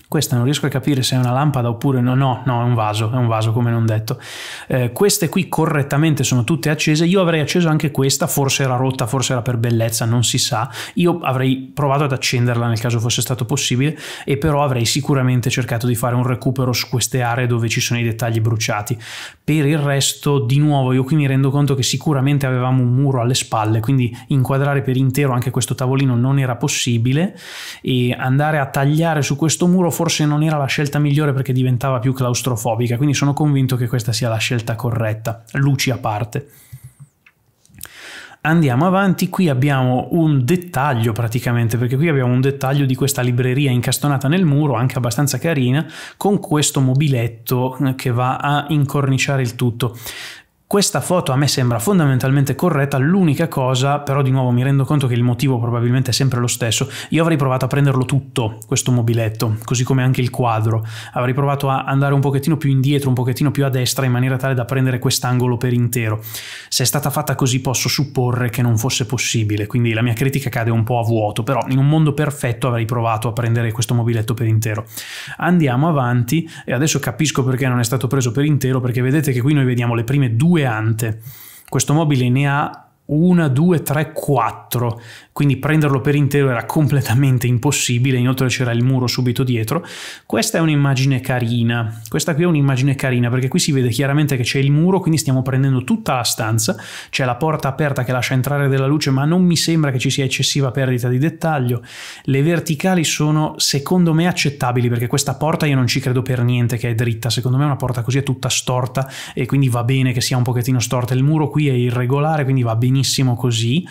questa non riesco a capire se è una lampada oppure no, no, no, è un vaso, è un vaso come non detto. Eh, queste qui correttamente sono tutte accese, io avrei acceso anche questa, forse era rotta, forse era per bellezza, non si sa. Io avrei provato ad accenderla nel caso fosse stato possibile e però avrei sicuramente cercato di fare un recupero su queste aree dove ci sono i dettagli bruciati. Per il resto, di nuovo, io qui mi rendo conto che sicuramente avevamo un muro alle spalle, quindi inquadrare per intero anche questo tavolino non era possibile e andare a tagliare su questo muro forse non era la scelta migliore perché diventava più claustrofobica, quindi sono convinto che questa sia la scelta corretta, luci a parte. Andiamo avanti, qui abbiamo un dettaglio praticamente, perché qui abbiamo un dettaglio di questa libreria incastonata nel muro, anche abbastanza carina, con questo mobiletto che va a incorniciare il tutto. Questa foto a me sembra fondamentalmente corretta, l'unica cosa, però di nuovo mi rendo conto che il motivo probabilmente è sempre lo stesso, io avrei provato a prenderlo tutto questo mobiletto, così come anche il quadro, avrei provato a andare un pochettino più indietro, un pochettino più a destra in maniera tale da prendere quest'angolo per intero. Se è stata fatta così posso supporre che non fosse possibile, quindi la mia critica cade un po' a vuoto, però in un mondo perfetto avrei provato a prendere questo mobiletto per intero. Andiamo avanti e adesso capisco perché non è stato preso per intero, perché vedete che qui noi vediamo le prime due due ante. Questo mobile ne ha una, due, tre, quattro quindi prenderlo per intero era completamente impossibile, inoltre c'era il muro subito dietro. Questa è un'immagine carina, questa qui è un'immagine carina perché qui si vede chiaramente che c'è il muro, quindi stiamo prendendo tutta la stanza, c'è la porta aperta che lascia entrare della luce ma non mi sembra che ci sia eccessiva perdita di dettaglio, le verticali sono secondo me accettabili perché questa porta io non ci credo per niente che è dritta, secondo me una porta così è tutta storta e quindi va bene che sia un pochettino storta, il muro qui è irregolare quindi va benissimo così.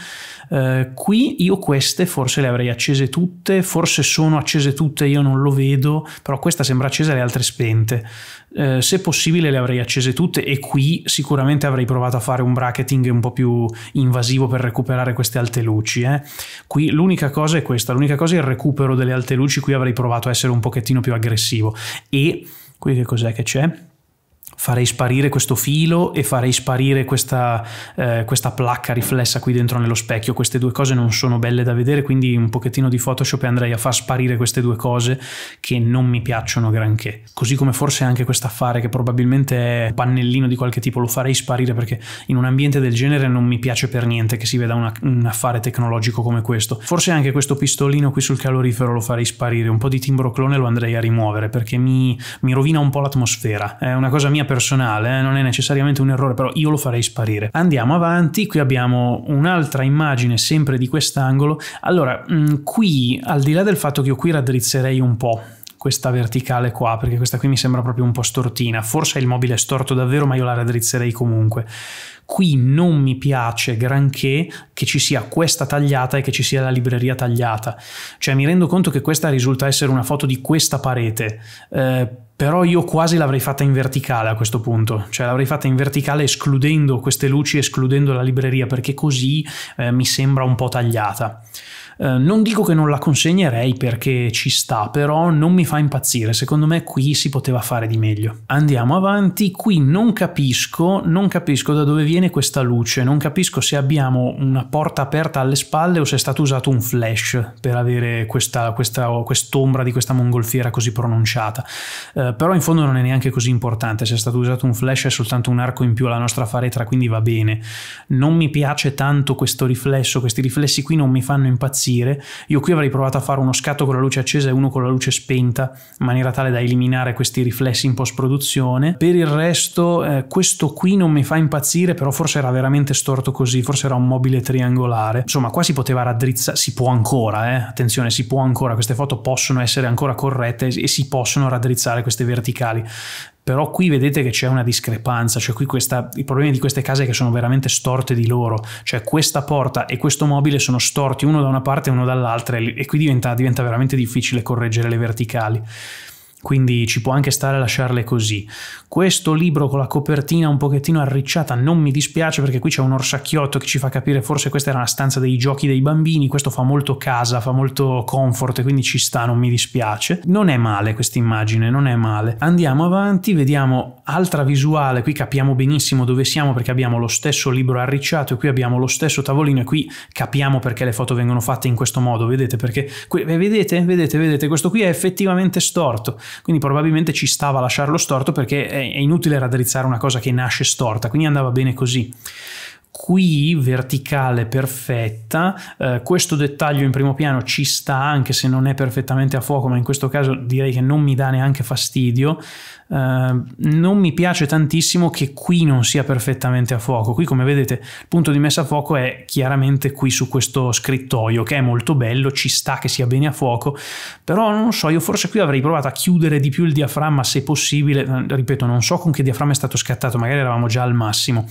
Uh, qui io queste forse le avrei accese tutte, forse sono accese tutte, io non lo vedo, però questa sembra accesa e le altre spente. Eh, se possibile le avrei accese tutte e qui sicuramente avrei provato a fare un bracketing un po' più invasivo per recuperare queste alte luci. Eh. Qui l'unica cosa è questa, l'unica cosa è il recupero delle alte luci, qui avrei provato a essere un pochettino più aggressivo. E qui che cos'è che c'è? farei sparire questo filo e farei sparire questa, eh, questa placca riflessa qui dentro nello specchio. Queste due cose non sono belle da vedere, quindi un pochettino di Photoshop e andrei a far sparire queste due cose che non mi piacciono granché. Così come forse anche questo affare che probabilmente è un pannellino di qualche tipo, lo farei sparire perché in un ambiente del genere non mi piace per niente che si veda una, un affare tecnologico come questo. Forse anche questo pistolino qui sul calorifero lo farei sparire, un po' di timbro clone lo andrei a rimuovere perché mi, mi rovina un po' l'atmosfera. È una cosa mia personale, eh, non è necessariamente un errore, però io lo farei sparire. Andiamo avanti, qui abbiamo un'altra immagine sempre di quest'angolo. Allora, mh, mm, qui, al di là del fatto che io qui raddrizzerei un po', questa verticale qua, perché questa qui mi sembra proprio un po' stortina. Forse il mobile è storto davvero, ma io la raddrizzerei comunque. Qui non mi piace granché che ci sia questa tagliata e che ci sia la libreria tagliata. Cioè mi rendo conto che questa risulta essere una foto di questa parete, eh, però io quasi l'avrei fatta in verticale a questo punto, cioè l'avrei fatta in verticale escludendo queste luci, escludendo la libreria, perché così eh, mi sembra un po' tagliata. Eh, non dico che non la consegnerei perché ci sta, però non mi fa impazzire. Secondo me qui si poteva fare di meglio. Andiamo avanti. Qui non capisco, non capisco da dove viene questa luce. Non capisco se abbiamo una porta aperta alle spalle o se è stato usato un flash per avere questa, questa, quest'ombra di questa mongolfiera così pronunciata. Eh, però in fondo non è neanche così importante. Se è stato usato un flash è soltanto un arco in più alla nostra faretra, quindi va bene. Non mi piace tanto questo riflesso. Questi riflessi qui non mi fanno impazzire impazzire. Io qui avrei provato a fare uno scatto con la luce accesa e uno con la luce spenta in maniera tale da eliminare questi riflessi in post produzione. Per il resto eh, questo qui non mi fa impazzire però forse era veramente storto così, forse era un mobile triangolare. Insomma qua si poteva raddrizzare, si può ancora, eh? attenzione si può ancora, queste foto possono essere ancora corrette e si possono raddrizzare queste verticali però qui vedete che c'è una discrepanza, cioè qui questa, i problemi di queste case che sono veramente storte di loro, cioè questa porta e questo mobile sono storti uno da una parte e uno dall'altra e qui diventa, diventa veramente difficile correggere le verticali quindi ci può anche stare a lasciarle così. Questo libro con la copertina un pochettino arricciata non mi dispiace perché qui c'è un orsacchiotto che ci fa capire forse questa era la stanza dei giochi dei bambini, questo fa molto casa, fa molto comfort quindi ci sta, non mi dispiace. Non è male questa immagine, non è male. Andiamo avanti, vediamo altra visuale, qui capiamo benissimo dove siamo perché abbiamo lo stesso libro arricciato e qui abbiamo lo stesso tavolino e qui capiamo perché le foto vengono fatte in questo modo, vedete perché vedete, vedete, vedete, questo qui è effettivamente storto quindi probabilmente ci stava a lasciarlo storto perché è inutile raddrizzare una cosa che nasce storta, quindi andava bene così qui verticale perfetta eh, questo dettaglio in primo piano ci sta anche se non è perfettamente a fuoco ma in questo caso direi che non mi dà neanche fastidio Ehm, non mi piace tantissimo che qui non sia perfettamente a fuoco. Qui, come vedete, il punto di messa a fuoco è chiaramente qui su questo scrittoio, che è molto bello, ci sta che sia bene a fuoco, però non so, io forse qui avrei provato a chiudere di più il diaframma se possibile. Eh, ripeto, non so con che diaframma è stato scattato, magari eravamo già al massimo,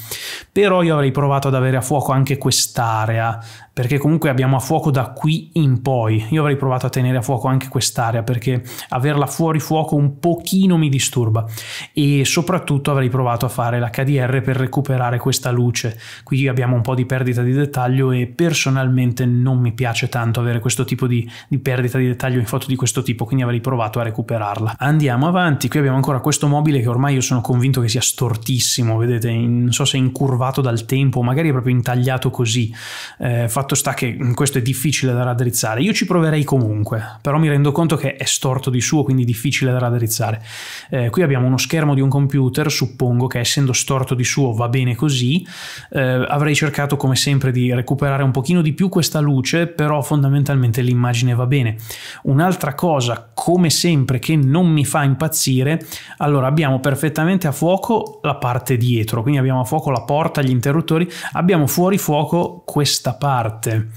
però io avrei provato ad avere a fuoco anche quest'area perché comunque abbiamo a fuoco da qui in poi. Io avrei provato a tenere a fuoco anche quest'area perché averla fuori fuoco un pochino mi disturba e soprattutto avrei provato a fare l'HDR per recuperare questa luce. Qui abbiamo un po' di perdita di dettaglio e personalmente non mi piace tanto avere questo tipo di, di perdita di dettaglio in foto di questo tipo, quindi avrei provato a recuperarla. Andiamo avanti, qui abbiamo ancora questo mobile che ormai io sono convinto che sia stortissimo, vedete, in, non so se è incurvato dal tempo, magari è proprio intagliato così, eh, fatto fatto sta che mm, questo è difficile da raddrizzare. Io ci proverei comunque, però mi rendo conto che è storto di suo, quindi difficile da raddrizzare. Eh, qui abbiamo uno schermo di un computer, suppongo che essendo storto di suo va bene così. Eh, avrei cercato come sempre di recuperare un pochino di più questa luce, però fondamentalmente l'immagine va bene. Un'altra cosa, come sempre, che non mi fa impazzire, allora abbiamo perfettamente a fuoco la parte dietro, quindi abbiamo a fuoco la porta, gli interruttori, abbiamo fuori fuoco questa parte fatte.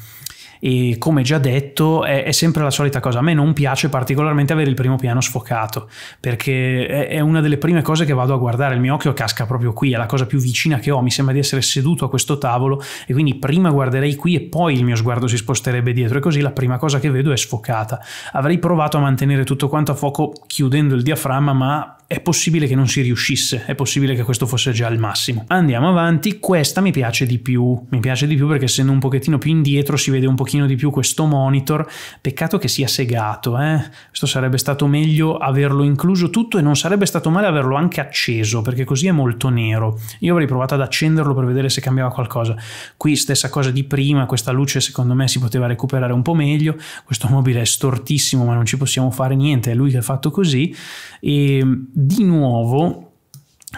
E come già detto, è, è, sempre la solita cosa. A me non piace particolarmente avere il primo piano sfocato, perché è, è, una delle prime cose che vado a guardare. Il mio occhio casca proprio qui, è la cosa più vicina che ho. Mi sembra di essere seduto a questo tavolo e quindi prima guarderei qui e poi il mio sguardo si sposterebbe dietro. E così la prima cosa che vedo è sfocata. Avrei provato a mantenere tutto quanto a fuoco chiudendo il diaframma, ma è possibile che non si riuscisse, è possibile che questo fosse già il massimo. Andiamo avanti, questa mi piace di più, mi piace di più perché essendo un pochettino più indietro si vede un pochino di più questo monitor, peccato che sia segato, eh? questo sarebbe stato meglio averlo incluso tutto e non sarebbe stato male averlo anche acceso perché così è molto nero. Io avrei provato ad accenderlo per vedere se cambiava qualcosa. Qui stessa cosa di prima, questa luce secondo me si poteva recuperare un po' meglio, questo mobile è stortissimo ma non ci possiamo fare niente, è lui che ha fatto così e ehm, di nuovo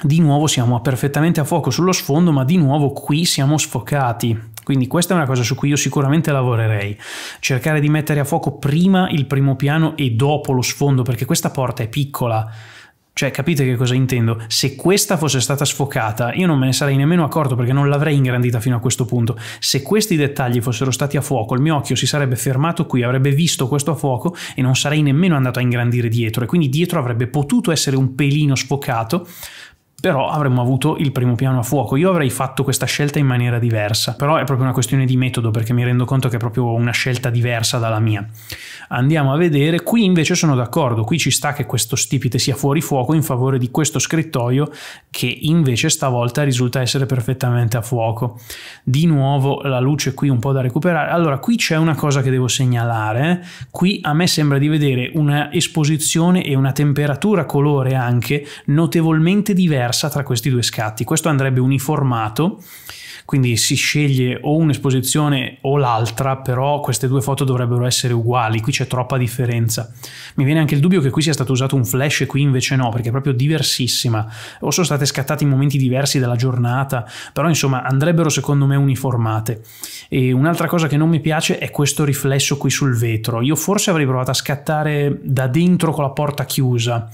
di nuovo siamo perfettamente a fuoco sullo sfondo, ma di nuovo qui siamo sfocati. Quindi questa è una cosa su cui io sicuramente lavorerei, cercare di mettere a fuoco prima il primo piano e dopo lo sfondo, perché questa porta è piccola, cioè, capite che cosa intendo? Se questa fosse stata sfocata, io non me ne sarei nemmeno accorto perché non l'avrei ingrandita fino a questo punto. Se questi dettagli fossero stati a fuoco, il mio occhio si sarebbe fermato qui, avrebbe visto questo a fuoco e non sarei nemmeno andato a ingrandire dietro e quindi dietro avrebbe potuto essere un pelino sfocato però avremmo avuto il primo piano a fuoco. Io avrei fatto questa scelta in maniera diversa, però è proprio una questione di metodo perché mi rendo conto che è proprio una scelta diversa dalla mia. Andiamo a vedere, qui invece sono d'accordo, qui ci sta che questo stipite sia fuori fuoco in favore di questo scrittoio che invece stavolta risulta essere perfettamente a fuoco. Di nuovo la luce qui un po' da recuperare. Allora, qui c'è una cosa che devo segnalare, qui a me sembra di vedere una esposizione e una temperatura colore anche notevolmente diversa diversa tra questi due scatti. Questo andrebbe uniformato, quindi si sceglie o un'esposizione o l'altra, però queste due foto dovrebbero essere uguali, qui c'è troppa differenza. Mi viene anche il dubbio che qui sia stato usato un flash e qui invece no, perché è proprio diversissima, o sono state scattate in momenti diversi della giornata, però insomma andrebbero secondo me uniformate. E un'altra cosa che non mi piace è questo riflesso qui sul vetro, io forse avrei provato a scattare da dentro con la porta chiusa,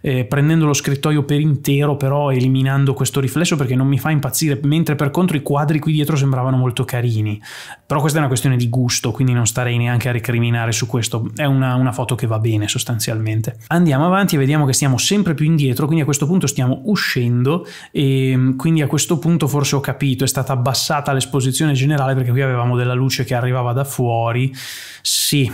eh, prendendo lo scrittoio per intero però eliminando questo riflesso perché non mi fa impazzire, mentre per contro i quadri qui dietro sembravano molto carini, però questa è una questione di gusto, quindi non starei neanche a recriminare su questo, è una, una foto che va bene sostanzialmente. Andiamo avanti e vediamo che stiamo sempre più indietro, quindi a questo punto stiamo uscendo e ehm, quindi a questo punto forse ho capito, è stata abbassata l'esposizione generale perché qui avevamo della luce che arrivava da fuori, sì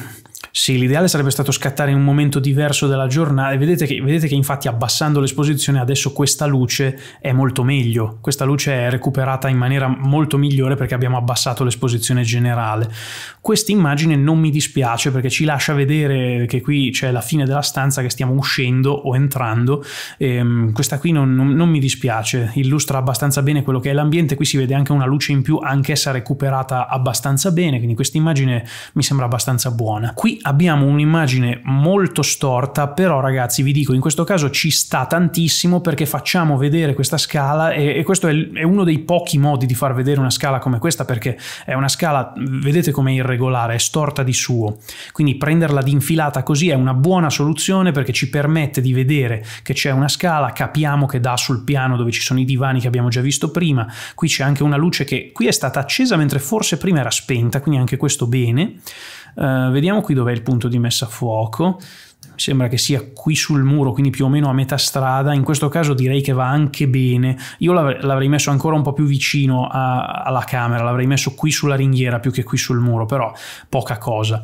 sì, l'ideale sarebbe stato scattare in un momento diverso della giornata e vedete che, vedete che infatti abbassando l'esposizione adesso questa luce è molto meglio, questa luce è recuperata in maniera molto migliore perché abbiamo abbassato l'esposizione generale. Questa immagine non mi dispiace perché ci lascia vedere che qui c'è la fine della stanza che stiamo uscendo o entrando, ehm, questa qui non, non, non mi dispiace, illustra abbastanza bene quello che è l'ambiente, qui si vede anche una luce in più, anch'essa recuperata abbastanza bene, quindi questa immagine mi sembra abbastanza buona. Qui abbiamo un'immagine molto storta, però ragazzi vi dico, in questo caso ci sta tantissimo perché facciamo vedere questa scala e, e questo è, è, uno dei pochi modi di far vedere una scala come questa perché è una scala, vedete com'è irregolare, è storta di suo. Quindi prenderla d'infilata così è una buona soluzione perché ci permette di vedere che c'è una scala, capiamo che dà sul piano dove ci sono i divani che abbiamo già visto prima, qui c'è anche una luce che qui è stata accesa mentre forse prima era spenta, quindi anche questo bene. Eh, vediamo qui dov'è il punto di messa a fuoco sembra che sia qui sul muro, quindi più o meno a metà strada, in questo caso direi che va anche bene, io l'avrei, l'avrei messo ancora un po' più vicino a, alla camera, l'avrei messo qui sulla ringhiera più che qui sul muro, però poca cosa.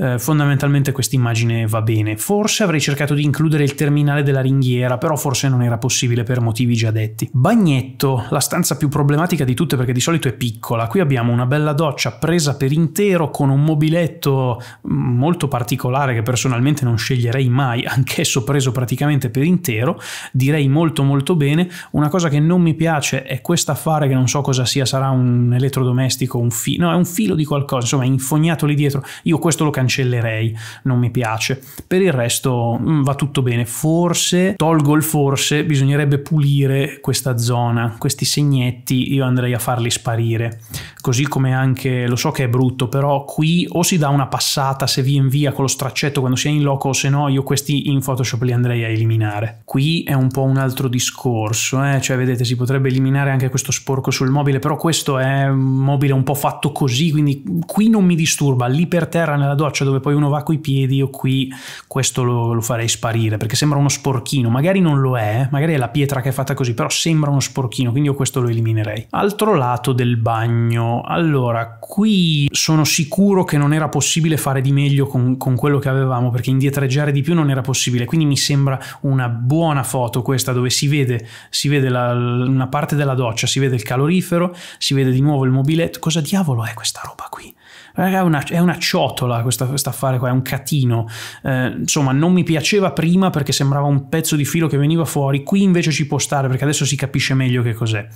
Eh, fondamentalmente questa immagine va bene, forse avrei cercato di includere il terminale della ringhiera, però forse non era possibile per motivi già detti. Bagnetto, la stanza più problematica di tutte perché di solito è piccola, qui abbiamo una bella doccia presa per intero con un mobiletto mm, molto particolare che personalmente non sceglierei sceglierei mai, anch'esso preso praticamente per intero, direi molto molto bene. Una cosa che non mi piace è questo affare che non so cosa sia, sarà un elettrodomestico, un filo, no è un filo di qualcosa, insomma è infognato lì dietro, io questo lo cancellerei, non mi piace. Per il resto mh, mm, va tutto bene, forse, tolgo il forse, bisognerebbe pulire questa zona, questi segnetti io andrei a farli sparire, così come anche, lo so che è brutto, però qui o si dà una passata se vi invia con lo straccetto quando si è in loco o se no no io questi in Photoshop li andrei a eliminare. Qui è un po' un altro discorso, eh? cioè vedete si potrebbe eliminare anche questo sporco sul mobile, però questo è un mobile un po' fatto così, quindi qui non mi disturba, lì per terra nella doccia dove poi uno va coi piedi io qui questo lo, lo farei sparire perché sembra uno sporchino, magari non lo è, eh, magari è la pietra che è fatta così, però sembra uno sporchino, quindi io questo lo eliminerei. Altro lato del bagno, allora qui sono sicuro che non era possibile fare di meglio con, con quello che avevamo perché indietreggiare fare di più non era possibile, quindi mi sembra una buona foto questa dove si vede, si vede la, una parte della doccia, si vede il calorifero, si vede di nuovo il mobiletto, cosa diavolo è questa roba qui? È una, è una ciotola questa, questa affare qua, è un catino. Eh, insomma, non mi piaceva prima perché sembrava un pezzo di filo che veniva fuori, qui invece ci può stare perché adesso si capisce meglio che cos'è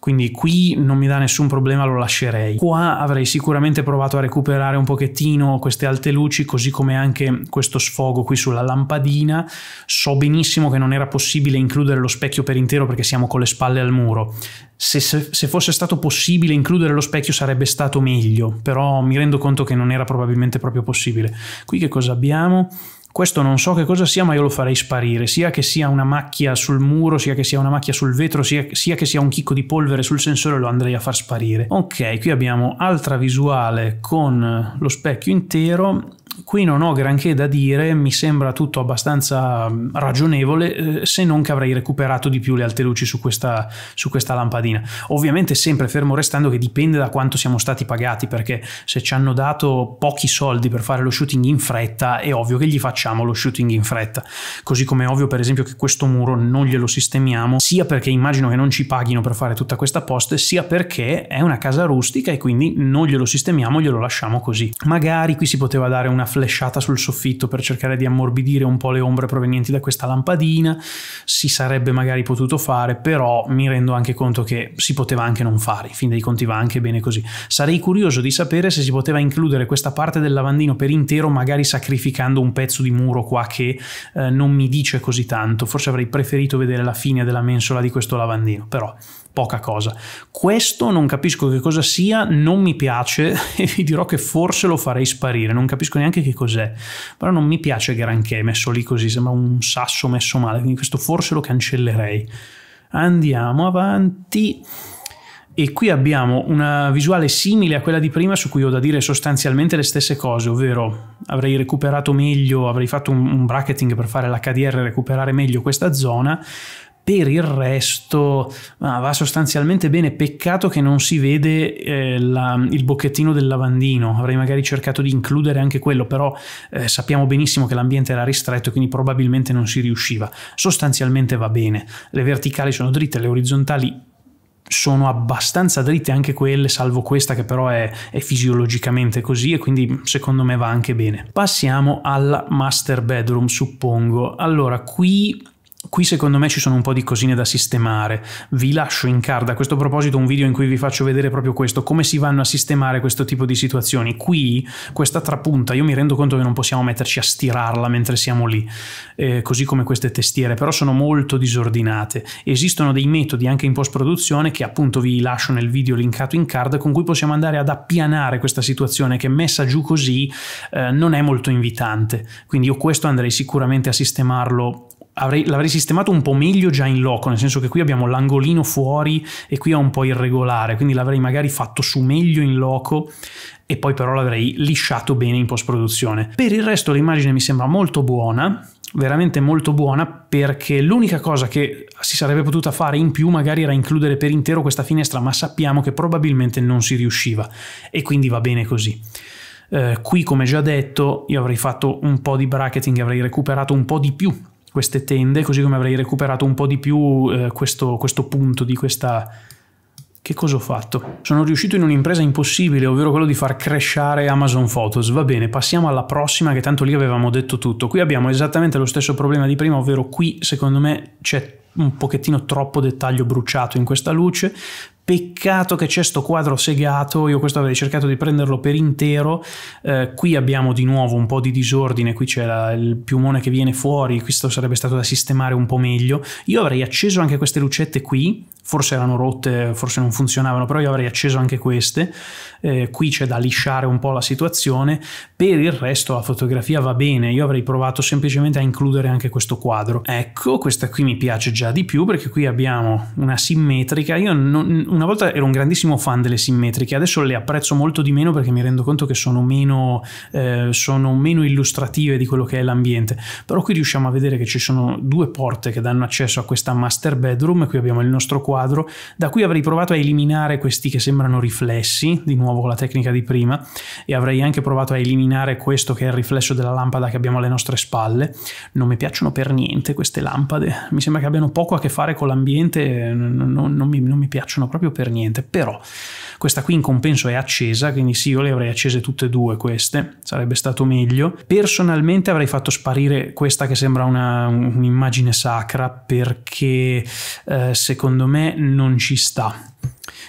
quindi qui non mi dà nessun problema, lo lascerei. Qua avrei sicuramente provato a recuperare un pochettino queste alte luci, così come anche questo sfogo qui sulla lampadina. So benissimo che non era possibile includere lo specchio per intero perché siamo con le spalle al muro. Se, se, se, fosse stato possibile includere lo specchio sarebbe stato meglio, però mi rendo conto che non era probabilmente proprio possibile. Qui che cosa abbiamo? questo non so che cosa sia, ma io lo farei sparire, sia che sia una macchia sul muro, sia che sia una macchia sul vetro, sia, sia, che sia un chicco di polvere sul sensore, lo andrei a far sparire. Ok, qui abbiamo altra visuale con lo specchio intero Qui non ho granché da dire, mi sembra tutto abbastanza mm, ragionevole, eh, se non che avrei recuperato di più le alte luci su questa, su questa, lampadina. Ovviamente sempre fermo restando che dipende da quanto siamo stati pagati, perché se ci hanno dato pochi soldi per fare lo shooting in fretta, è ovvio che gli facciamo lo shooting in fretta. Così come è ovvio per esempio che questo muro non glielo sistemiamo, sia perché immagino che non ci paghino per fare tutta questa posta, sia perché è una casa rustica e quindi non glielo sistemiamo, glielo lasciamo così. Magari qui si poteva dare un una flesciata sul soffitto per cercare di ammorbidire un po' le ombre provenienti da questa lampadina, si sarebbe magari potuto fare, però mi rendo anche conto che si poteva anche non fare, in fin dei conti va anche bene così. Sarei curioso di sapere se si poteva includere questa parte del lavandino per intero, magari sacrificando un pezzo di muro qua che eh, non mi dice così tanto, forse avrei preferito vedere la fine della mensola di questo lavandino, però poca cosa. Questo non capisco che cosa sia, non mi piace e vi dirò che forse lo farei sparire, non capisco neanche che cos'è, però non mi piace granché messo lì così, sembra un sasso messo male, quindi questo forse lo cancellerei. Andiamo avanti. E qui abbiamo una visuale simile a quella di prima su cui ho da dire sostanzialmente le stesse cose, ovvero avrei recuperato meglio, avrei fatto un, bracketing per fare l'HDR recuperare meglio questa zona, per il resto ah, va sostanzialmente bene, peccato che non si vede eh, la, il bocchettino del lavandino, avrei magari cercato di includere anche quello, però eh, sappiamo benissimo che l'ambiente era ristretto, quindi probabilmente non si riusciva. Sostanzialmente va bene, le verticali sono dritte, le orizzontali sono abbastanza dritte anche quelle, salvo questa che però è, è, fisiologicamente così e quindi secondo me va anche bene. Passiamo alla master bedroom, suppongo. Allora, qui Qui secondo me ci sono un po' di cosine da sistemare. Vi lascio in card a questo proposito un video in cui vi faccio vedere proprio questo, come si vanno a sistemare questo tipo di situazioni. Qui questa trapunta io mi rendo conto che non possiamo metterci a stirarla mentre siamo lì, eh, così come queste testiere, però sono molto disordinate. Esistono dei metodi anche in post produzione che appunto vi lascio nel video linkato in card con cui possiamo andare ad appianare questa situazione che messa giù così eh, non è molto invitante. Quindi io questo andrei sicuramente a sistemarlo avrei, l'avrei sistemato un po' meglio già in loco, nel senso che qui abbiamo l'angolino fuori e qui è un po' irregolare, quindi l'avrei magari fatto su meglio in loco e poi però l'avrei lisciato bene in post produzione. Per il resto l'immagine mi sembra molto buona, veramente molto buona perché l'unica cosa che si sarebbe potuta fare in più magari era includere per intero questa finestra, ma sappiamo che probabilmente non si riusciva e quindi va bene così. Eh, qui, come già detto, io avrei fatto un po' di bracketing, avrei recuperato un po' di più queste tende, così come avrei recuperato un po' di più eh, questo, questo punto di questa... Che cosa ho fatto? Sono riuscito in un'impresa impossibile, ovvero quello di far crescere Amazon Photos. Va bene, passiamo alla prossima, che tanto lì avevamo detto tutto. Qui abbiamo esattamente lo stesso problema di prima, ovvero qui, secondo me, c'è un pochettino troppo dettaglio bruciato in questa luce. Peccato che c'è sto quadro segato, io questo avrei cercato di prenderlo per intero, eh, qui abbiamo di nuovo un po' di disordine, qui c'è la, il piumone che viene fuori, questo sarebbe stato da sistemare un po' meglio. Io avrei acceso anche queste lucette qui, forse erano rotte, forse non funzionavano, però io avrei acceso anche queste eh, qui c'è da lisciare un po' la situazione, per il resto la fotografia va bene, io avrei provato semplicemente a includere anche questo quadro. Ecco, questa qui mi piace già di più perché qui abbiamo una simmetrica, io non, una volta ero un grandissimo fan delle simmetriche, adesso le apprezzo molto di meno perché mi rendo conto che sono meno, eh, sono meno illustrative di quello che è l'ambiente, però qui riusciamo a vedere che ci sono due porte che danno accesso a questa master bedroom, qui abbiamo il nostro quadro, da qui avrei provato a eliminare questi che sembrano riflessi, di nuovo nuovo con la tecnica di prima e avrei anche provato a eliminare questo che è il riflesso della lampada che abbiamo alle nostre spalle. Non mi piacciono per niente queste lampade, mi sembra che abbiano poco a che fare con l'ambiente, non, non, non, mi, non mi piacciono proprio per niente, però questa qui in compenso è accesa, quindi sì, io le avrei accese tutte e due queste, sarebbe stato meglio. Personalmente avrei fatto sparire questa che sembra un'immagine sacra perché eh, secondo me non ci sta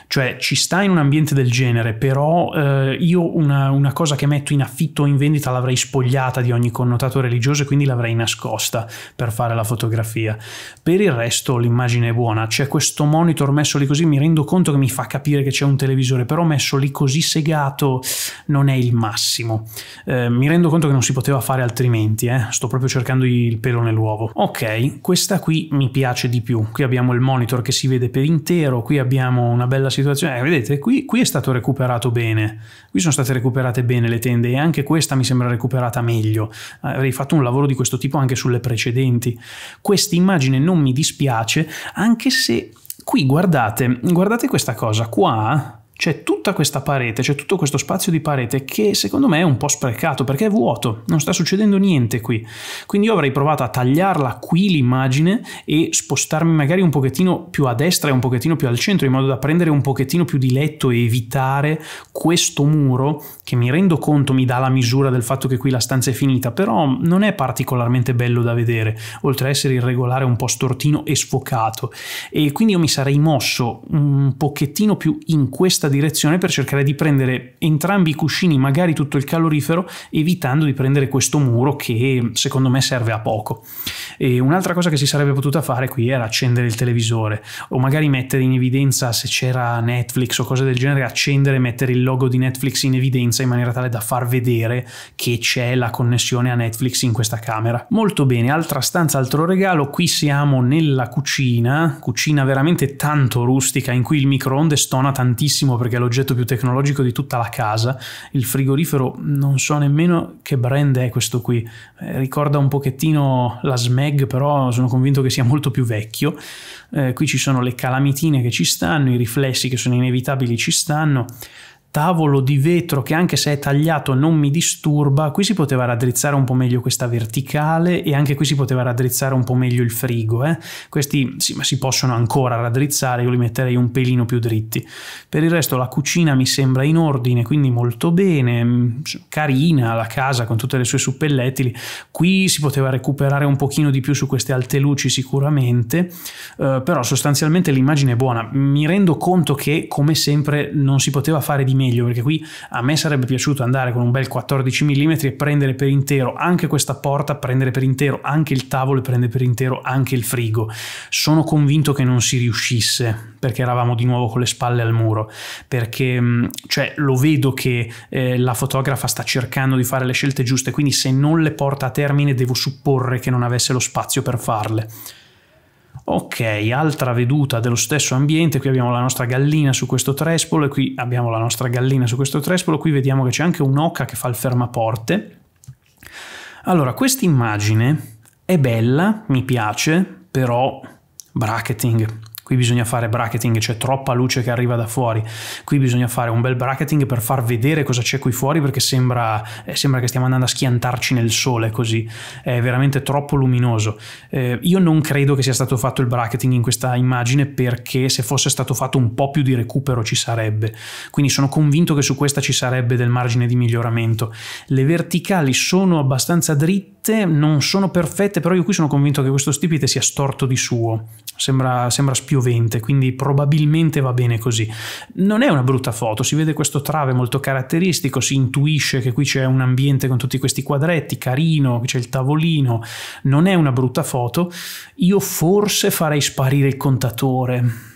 cioè ci sta in un ambiente del genere, però eh, io una, una, cosa che metto in affitto o in vendita l'avrei spogliata di ogni connotato religioso e quindi l'avrei nascosta per fare la fotografia. Per il resto l'immagine è buona, c'è questo monitor messo lì così, mi rendo conto che mi fa capire che c'è un televisore, però messo lì così segato non è il massimo. Eh, mi rendo conto che non si poteva fare altrimenti, eh? sto proprio cercando il pelo nell'uovo. Ok, questa qui mi piace di più, qui abbiamo il monitor che si vede per intero, qui abbiamo abbiamo una bella situazione. Eh, vedete, qui, qui, è stato recuperato bene, qui sono state recuperate bene le tende e anche questa mi sembra recuperata meglio. Avrei fatto un lavoro di questo tipo anche sulle precedenti. Questa immagine non mi dispiace, anche se qui guardate, guardate questa cosa qua c'è tutta questa parete, c'è tutto questo spazio di parete che secondo me è un po' sprecato perché è vuoto, non sta succedendo niente qui. Quindi io avrei provato a tagliarla qui l'immagine e spostarmi magari un pochettino più a destra e un pochettino più al centro in modo da prendere un pochettino più di letto e evitare questo muro che mi rendo conto mi dà la misura del fatto che qui la stanza è finita, però non è particolarmente bello da vedere, oltre a essere irregolare un po' stortino e sfocato. E quindi io mi sarei mosso un pochettino più in questa direzione per cercare di prendere entrambi i cuscini, magari tutto il calorifero, evitando di prendere questo muro che secondo me serve a poco. E un'altra cosa che si sarebbe potuta fare qui era accendere il televisore o magari mettere in evidenza se c'era Netflix o cose del genere, accendere e mettere il logo di Netflix in evidenza in maniera tale da far vedere che c'è la connessione a Netflix in questa camera. Molto bene, altra stanza, altro regalo, qui siamo nella cucina, cucina veramente tanto rustica in cui il microonde stona tantissimo benissimo perché è l'oggetto più tecnologico di tutta la casa. Il frigorifero non so nemmeno che brand è questo qui, eh, ricorda un pochettino la Smeg, però sono convinto che sia molto più vecchio. Eh, qui ci sono le calamitine che ci stanno, i riflessi che sono inevitabili ci stanno tavolo di vetro che anche se è tagliato non mi disturba, qui si poteva raddrizzare un po' meglio questa verticale e anche qui si poteva raddrizzare un po' meglio il frigo. Eh? Questi sì, ma si possono ancora raddrizzare, io li metterei un pelino più dritti. Per il resto la cucina mi sembra in ordine, quindi molto bene, mm, carina la casa con tutte le sue suppellettili. Qui si poteva recuperare un pochino di più su queste alte luci sicuramente, eh, però sostanzialmente l'immagine è buona. Mi rendo conto che come sempre non si poteva fare di meglio, perché qui a me sarebbe piaciuto andare con un bel 14 mm e prendere per intero anche questa porta, prendere per intero anche il tavolo e prendere per intero anche il frigo. Sono convinto che non si riuscisse, perché eravamo di nuovo con le spalle al muro, perché mm, cioè, lo vedo che eh, la fotografa sta cercando di fare le scelte giuste, quindi se non le porta a termine devo supporre che non avesse lo spazio per farle. Ok, altra veduta dello stesso ambiente, qui abbiamo la nostra gallina su questo trespolo e qui abbiamo la nostra gallina su questo trespolo, qui vediamo che c'è anche un'oca che fa il fermaporte. Allora, questa immagine è bella, mi piace, però bracketing, qui bisogna fare bracketing, c'è troppa luce che arriva da fuori, qui bisogna fare un bel bracketing per far vedere cosa c'è qui fuori perché sembra, eh, sembra, che stiamo andando a schiantarci nel sole così, è veramente troppo luminoso. Eh, io non credo che sia stato fatto il bracketing in questa immagine perché se fosse stato fatto un po' più di recupero ci sarebbe, quindi sono convinto che su questa ci sarebbe del margine di miglioramento. Le verticali sono abbastanza dritte, scritte non sono perfette, però io qui sono convinto che questo stipite sia storto di suo. Sembra, sembra, spiovente, quindi probabilmente va bene così. Non è una brutta foto, si vede questo trave molto caratteristico, si intuisce che qui c'è un ambiente con tutti questi quadretti, carino, c'è il tavolino, non è una brutta foto. Io forse farei sparire il contatore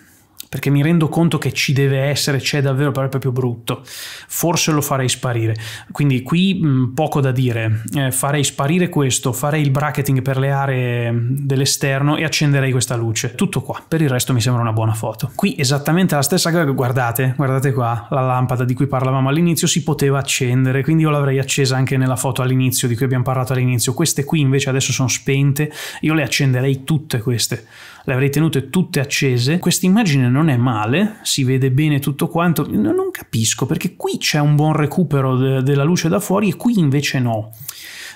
perché mi rendo conto che ci deve essere, c'è davvero però è proprio brutto. Forse lo farei sparire. Quindi qui mh, mm, poco da dire. Eh, farei sparire questo, farei il bracketing per le aree dell'esterno e accenderei questa luce. Tutto qua. Per il resto mi sembra una buona foto. Qui esattamente la stessa cosa, guardate, guardate qua, la lampada di cui parlavamo all'inizio si poteva accendere, quindi io l'avrei accesa anche nella foto all'inizio di cui abbiamo parlato all'inizio. Queste qui invece adesso sono spente, io le accenderei tutte queste le avrei tenute tutte accese. Questa immagine non è male, si vede bene tutto quanto, non capisco perché qui c'è un buon recupero de della luce da fuori e qui invece no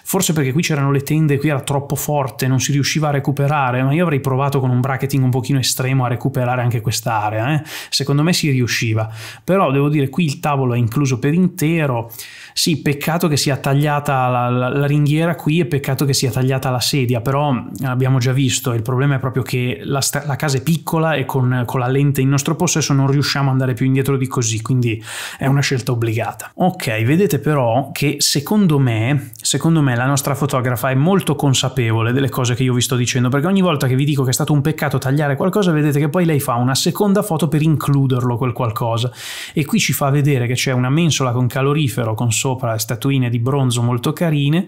forse perché qui c'erano le tende, qui era troppo forte, non si riusciva a recuperare, ma io avrei provato con un bracketing un pochino estremo a recuperare anche quest'area, eh? secondo me si riusciva, però devo dire qui il tavolo è incluso per intero, sì, peccato che sia tagliata la, la, la, ringhiera qui e peccato che sia tagliata la sedia, però mm, abbiamo già visto, il problema è proprio che la, la casa è piccola e con, con, la lente in nostro possesso non riusciamo ad andare più indietro di così, quindi è una scelta obbligata. Ok, vedete però che secondo me, secondo me la nostra fotografa è molto consapevole delle cose che io vi sto dicendo, perché ogni volta che vi dico che è stato un peccato tagliare qualcosa, vedete che poi lei fa una seconda foto per includerlo quel qualcosa e qui ci fa vedere che c'è una mensola con calorifero, con sopra statuine di bronzo molto carine.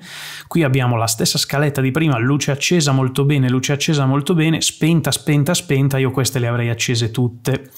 Qui abbiamo la stessa scaletta di prima, luce accesa molto bene, luce accesa molto bene, spenta, spenta, spenta, io queste le avrei accese tutte.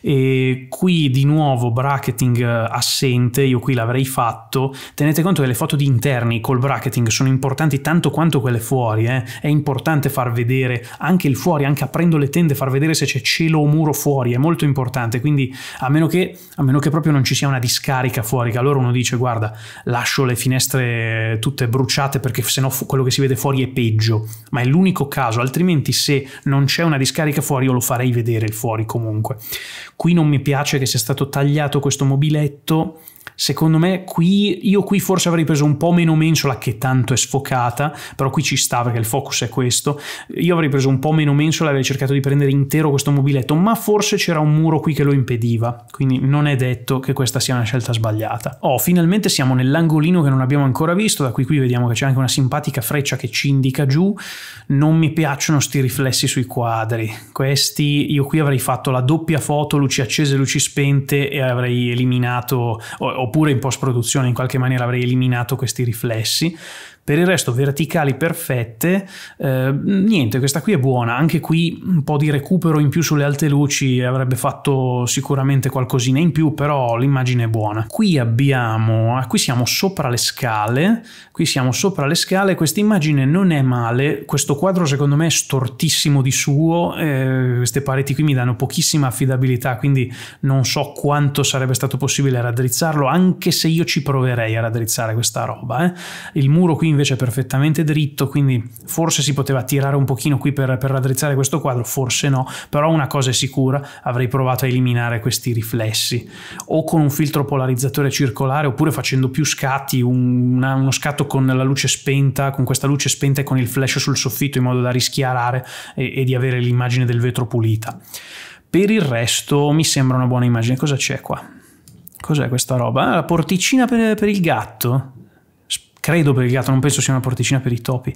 E qui di nuovo bracketing eh, assente, io qui l'avrei fatto. Tenete conto che le foto di interni col bracketing sono importanti tanto quanto quelle fuori, eh? è importante far vedere anche il fuori, anche aprendo le tende, far vedere se c'è cielo o muro fuori, è molto importante, quindi a meno che, a meno che proprio non ci sia una discarica fuori, che allora uno dice guarda guarda, lascio le finestre tutte bruciate perché sennò quello che si vede fuori è peggio, ma è l'unico caso, altrimenti se non c'è una discarica fuori io lo farei vedere il fuori comunque. Qui non mi piace che sia stato tagliato questo mobiletto Secondo me qui, io qui forse avrei preso un po' meno Mensola che tanto è sfocata, però qui ci sta perché il focus è questo. Io avrei preso un po' meno Mensola e avrei cercato di prendere intero questo mobiletto, ma forse c'era un muro qui che lo impediva, quindi non è detto che questa sia una scelta sbagliata. Oh, finalmente siamo nell'angolino che non abbiamo ancora visto, da qui qui vediamo che c'è anche una simpatica freccia che ci indica giù. Non mi piacciono sti riflessi sui quadri. Questi io qui avrei fatto la doppia foto, luci accese, luci spente e avrei eliminato o, oppure in post produzione in qualche maniera avrei eliminato questi riflessi per il resto verticali perfette, eh, niente, questa qui è buona, anche qui un po' di recupero in più sulle alte luci avrebbe fatto sicuramente qualcosina in più, però l'immagine è buona. Qui abbiamo, ah, qui siamo sopra le scale, qui siamo sopra le scale, questa immagine non è male, questo quadro secondo me è stortissimo di suo, eh, queste pareti qui mi danno pochissima affidabilità, quindi non so quanto sarebbe stato possibile raddrizzarlo, anche se io ci proverei a raddrizzare questa roba. Eh. Il muro qui invece è perfettamente dritto, quindi forse si poteva tirare un pochino qui per, per raddrizzare questo quadro, forse no, però una cosa è sicura, avrei provato a eliminare questi riflessi, o con un filtro polarizzatore circolare, oppure facendo più scatti, un, uno scatto con la luce spenta, con questa luce spenta e con il flash sul soffitto in modo da rischiarare e, e di avere l'immagine del vetro pulita. Per il resto mi sembra una buona immagine. Cosa c'è qua? Cos'è questa roba? Ah, la porticina per, per il gatto. Credo per il gatto, non penso sia una porticina per i topi.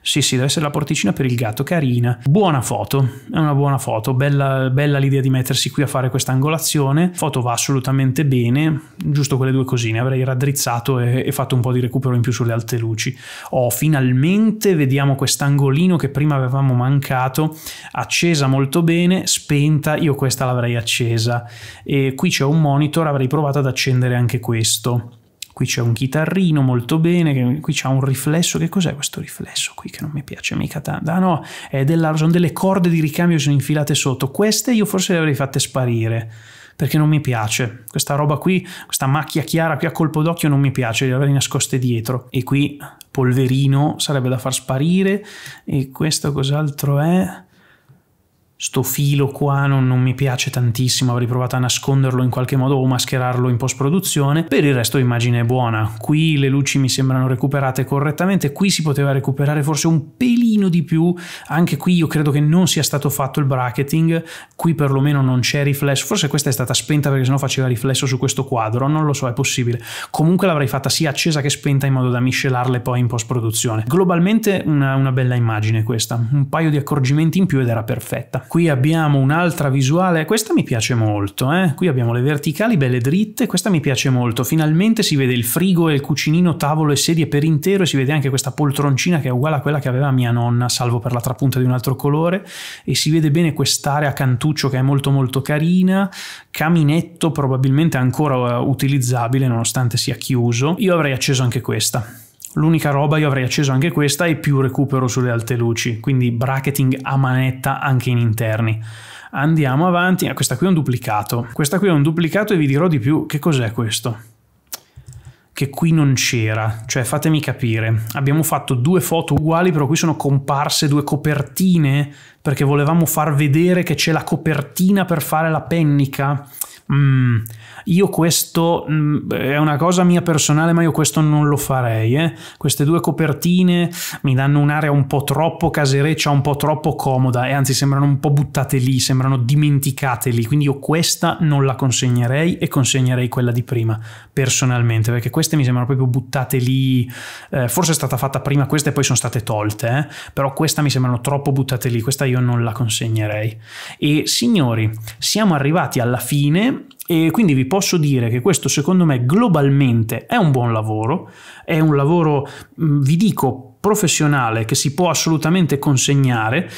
Sì, sì, deve essere la porticina per il gatto, carina. Buona foto, è una buona foto, bella, bella l'idea di mettersi qui a fare questa angolazione. Foto va assolutamente bene, giusto quelle due cosine, avrei raddrizzato e, e fatto un po' di recupero in più sulle alte luci. Oh, finalmente vediamo quest'angolino che prima avevamo mancato, accesa molto bene, spenta, io questa l'avrei accesa. E qui c'è un monitor, avrei provato ad accendere anche questo qui c'è un chitarrino molto bene, qui c'è un riflesso, che cos'è questo riflesso qui che non mi piace mica tanto? Ah no, della, sono delle corde di ricambio che sono infilate sotto, queste io forse le avrei fatte sparire perché non mi piace. Questa roba qui, questa macchia chiara qui a colpo d'occhio non mi piace, le avrei nascoste dietro. E qui polverino sarebbe da far sparire e questo cos'altro è? sto filo qua non, non, mi piace tantissimo, avrei provato a nasconderlo in qualche modo o mascherarlo in post produzione, per il resto l'immagine è buona, qui le luci mi sembrano recuperate correttamente, qui si poteva recuperare forse un pelino di più, anche qui io credo che non sia stato fatto il bracketing, qui perlomeno non c'è riflesso, forse questa è stata spenta perché sennò faceva riflesso su questo quadro, non lo so, è possibile, comunque l'avrei fatta sia accesa che spenta in modo da miscelarle poi in post produzione. Globalmente una, una bella immagine questa, un paio di accorgimenti in più ed era perfetta. Qui abbiamo un'altra visuale, questa mi piace molto, eh? qui abbiamo le verticali belle dritte, questa mi piace molto, finalmente si vede il frigo e il cucinino, tavolo e sedie per intero e si vede anche questa poltroncina che è uguale a quella che aveva mia nonna, salvo per la trapunta di un altro colore, e si vede bene quest'area cantuccio che è molto molto carina, caminetto probabilmente ancora eh, utilizzabile nonostante sia chiuso, io avrei acceso anche questa. L'unica roba, io avrei acceso anche questa, e più recupero sulle alte luci, quindi bracketing a manetta anche in interni. Andiamo avanti, ah, questa qui è un duplicato. Questa qui è un duplicato e vi dirò di più, che cos'è questo? Che qui non c'era, cioè fatemi capire, abbiamo fatto due foto uguali però qui sono comparse due copertine perché volevamo far vedere che c'è la copertina per fare la pennica. Mmm io questo mm, è una cosa mia personale, ma io questo non lo farei. Eh? Queste due copertine mi danno un'area un po' troppo casereccia, un po' troppo comoda e anzi sembrano un po' buttate lì, sembrano dimenticate lì. Quindi io questa non la consegnerei e consegnerei quella di prima, personalmente, perché queste mi sembrano proprio buttate lì. Eh, forse è stata fatta prima questa e poi sono state tolte, eh? però questa mi sembrano troppo buttate lì, questa io non la consegnerei. E signori, siamo arrivati alla fine e quindi vi posso dire che questo secondo me globalmente è un buon lavoro, è un lavoro, vi dico, professionale che si può assolutamente consegnare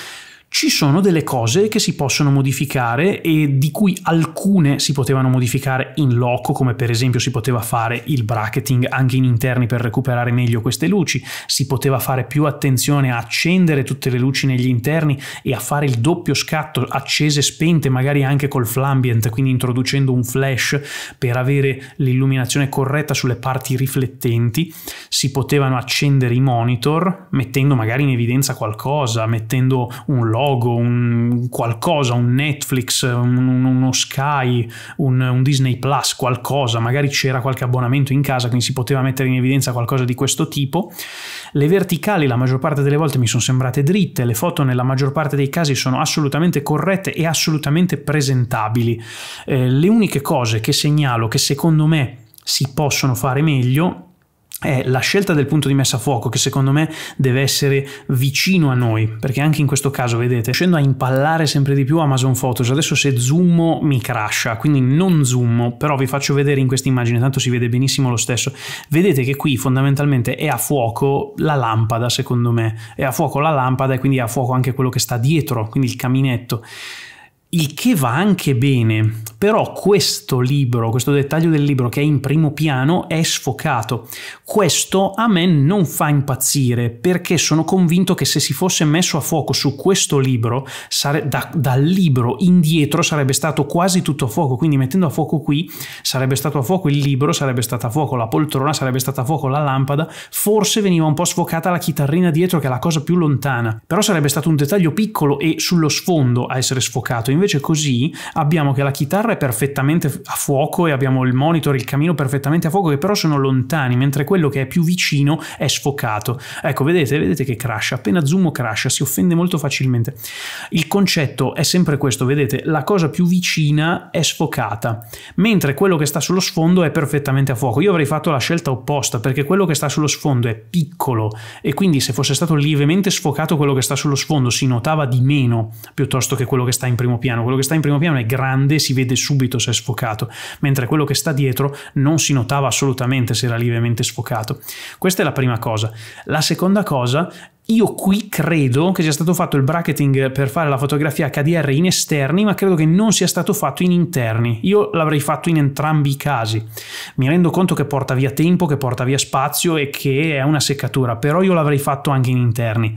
ci sono delle cose che si possono modificare e di cui alcune si potevano modificare in loco, come per esempio si poteva fare il bracketing anche in interni per recuperare meglio queste luci, si poteva fare più attenzione a accendere tutte le luci negli interni e a fare il doppio scatto accese e spente, magari anche col flambient, quindi introducendo un flash per avere l'illuminazione corretta sulle parti riflettenti, si potevano accendere i monitor mettendo magari in evidenza qualcosa, mettendo un logo logo, un qualcosa, un Netflix, un, uno Sky, un, un, Disney Plus, qualcosa, magari c'era qualche abbonamento in casa, quindi si poteva mettere in evidenza qualcosa di questo tipo. Le verticali la maggior parte delle volte mi sono sembrate dritte, le foto nella maggior parte dei casi sono assolutamente corrette e assolutamente presentabili. Eh, le uniche cose che segnalo che secondo me si possono fare meglio è la scelta del punto di messa a fuoco che secondo me deve essere vicino a noi perché anche in questo caso vedete scendo a impallare sempre di più Amazon Photos adesso se zoomo mi crasha quindi non zoomo però vi faccio vedere in questa immagine tanto si vede benissimo lo stesso vedete che qui fondamentalmente è a fuoco la lampada secondo me è a fuoco la lampada e quindi è a fuoco anche quello che sta dietro quindi il caminetto il che va anche bene, però questo libro, questo dettaglio del libro che è in primo piano è sfocato. Questo a me non fa impazzire perché sono convinto che se si fosse messo a fuoco su questo libro, sare- da, dal libro indietro sarebbe stato quasi tutto a fuoco, quindi mettendo a fuoco qui sarebbe stato a fuoco il libro, sarebbe stata a fuoco la poltrona, sarebbe stata a fuoco la lampada, forse veniva un po' sfocata la chitarrina dietro che è la cosa più lontana, però sarebbe stato un dettaglio piccolo e sullo sfondo a essere sfocato invece così abbiamo che la chitarra è perfettamente a fuoco e abbiamo il monitor, il camino perfettamente a fuoco che però sono lontani, mentre quello che è più vicino è sfocato. Ecco, vedete, vedete che crasha, appena zoom crasha, si offende molto facilmente. Il concetto è sempre questo, vedete, la cosa più vicina è sfocata, mentre quello che sta sullo sfondo è perfettamente a fuoco. Io avrei fatto la scelta opposta perché quello che sta sullo sfondo è piccolo e quindi se fosse stato lievemente sfocato quello che sta sullo sfondo si notava di meno piuttosto che quello che sta in primo piano piano, quello che sta in primo piano è grande, si vede subito se è sfocato, mentre quello che sta dietro non si notava assolutamente se era lievemente sfocato. Questa è la prima cosa. La seconda cosa io qui credo che sia stato fatto il bracketing per fare la fotografia HDR in esterni, ma credo che non sia stato fatto in interni. Io l'avrei fatto in entrambi i casi. Mi rendo conto che porta via tempo, che porta via spazio e che è una seccatura, però io l'avrei fatto anche in interni.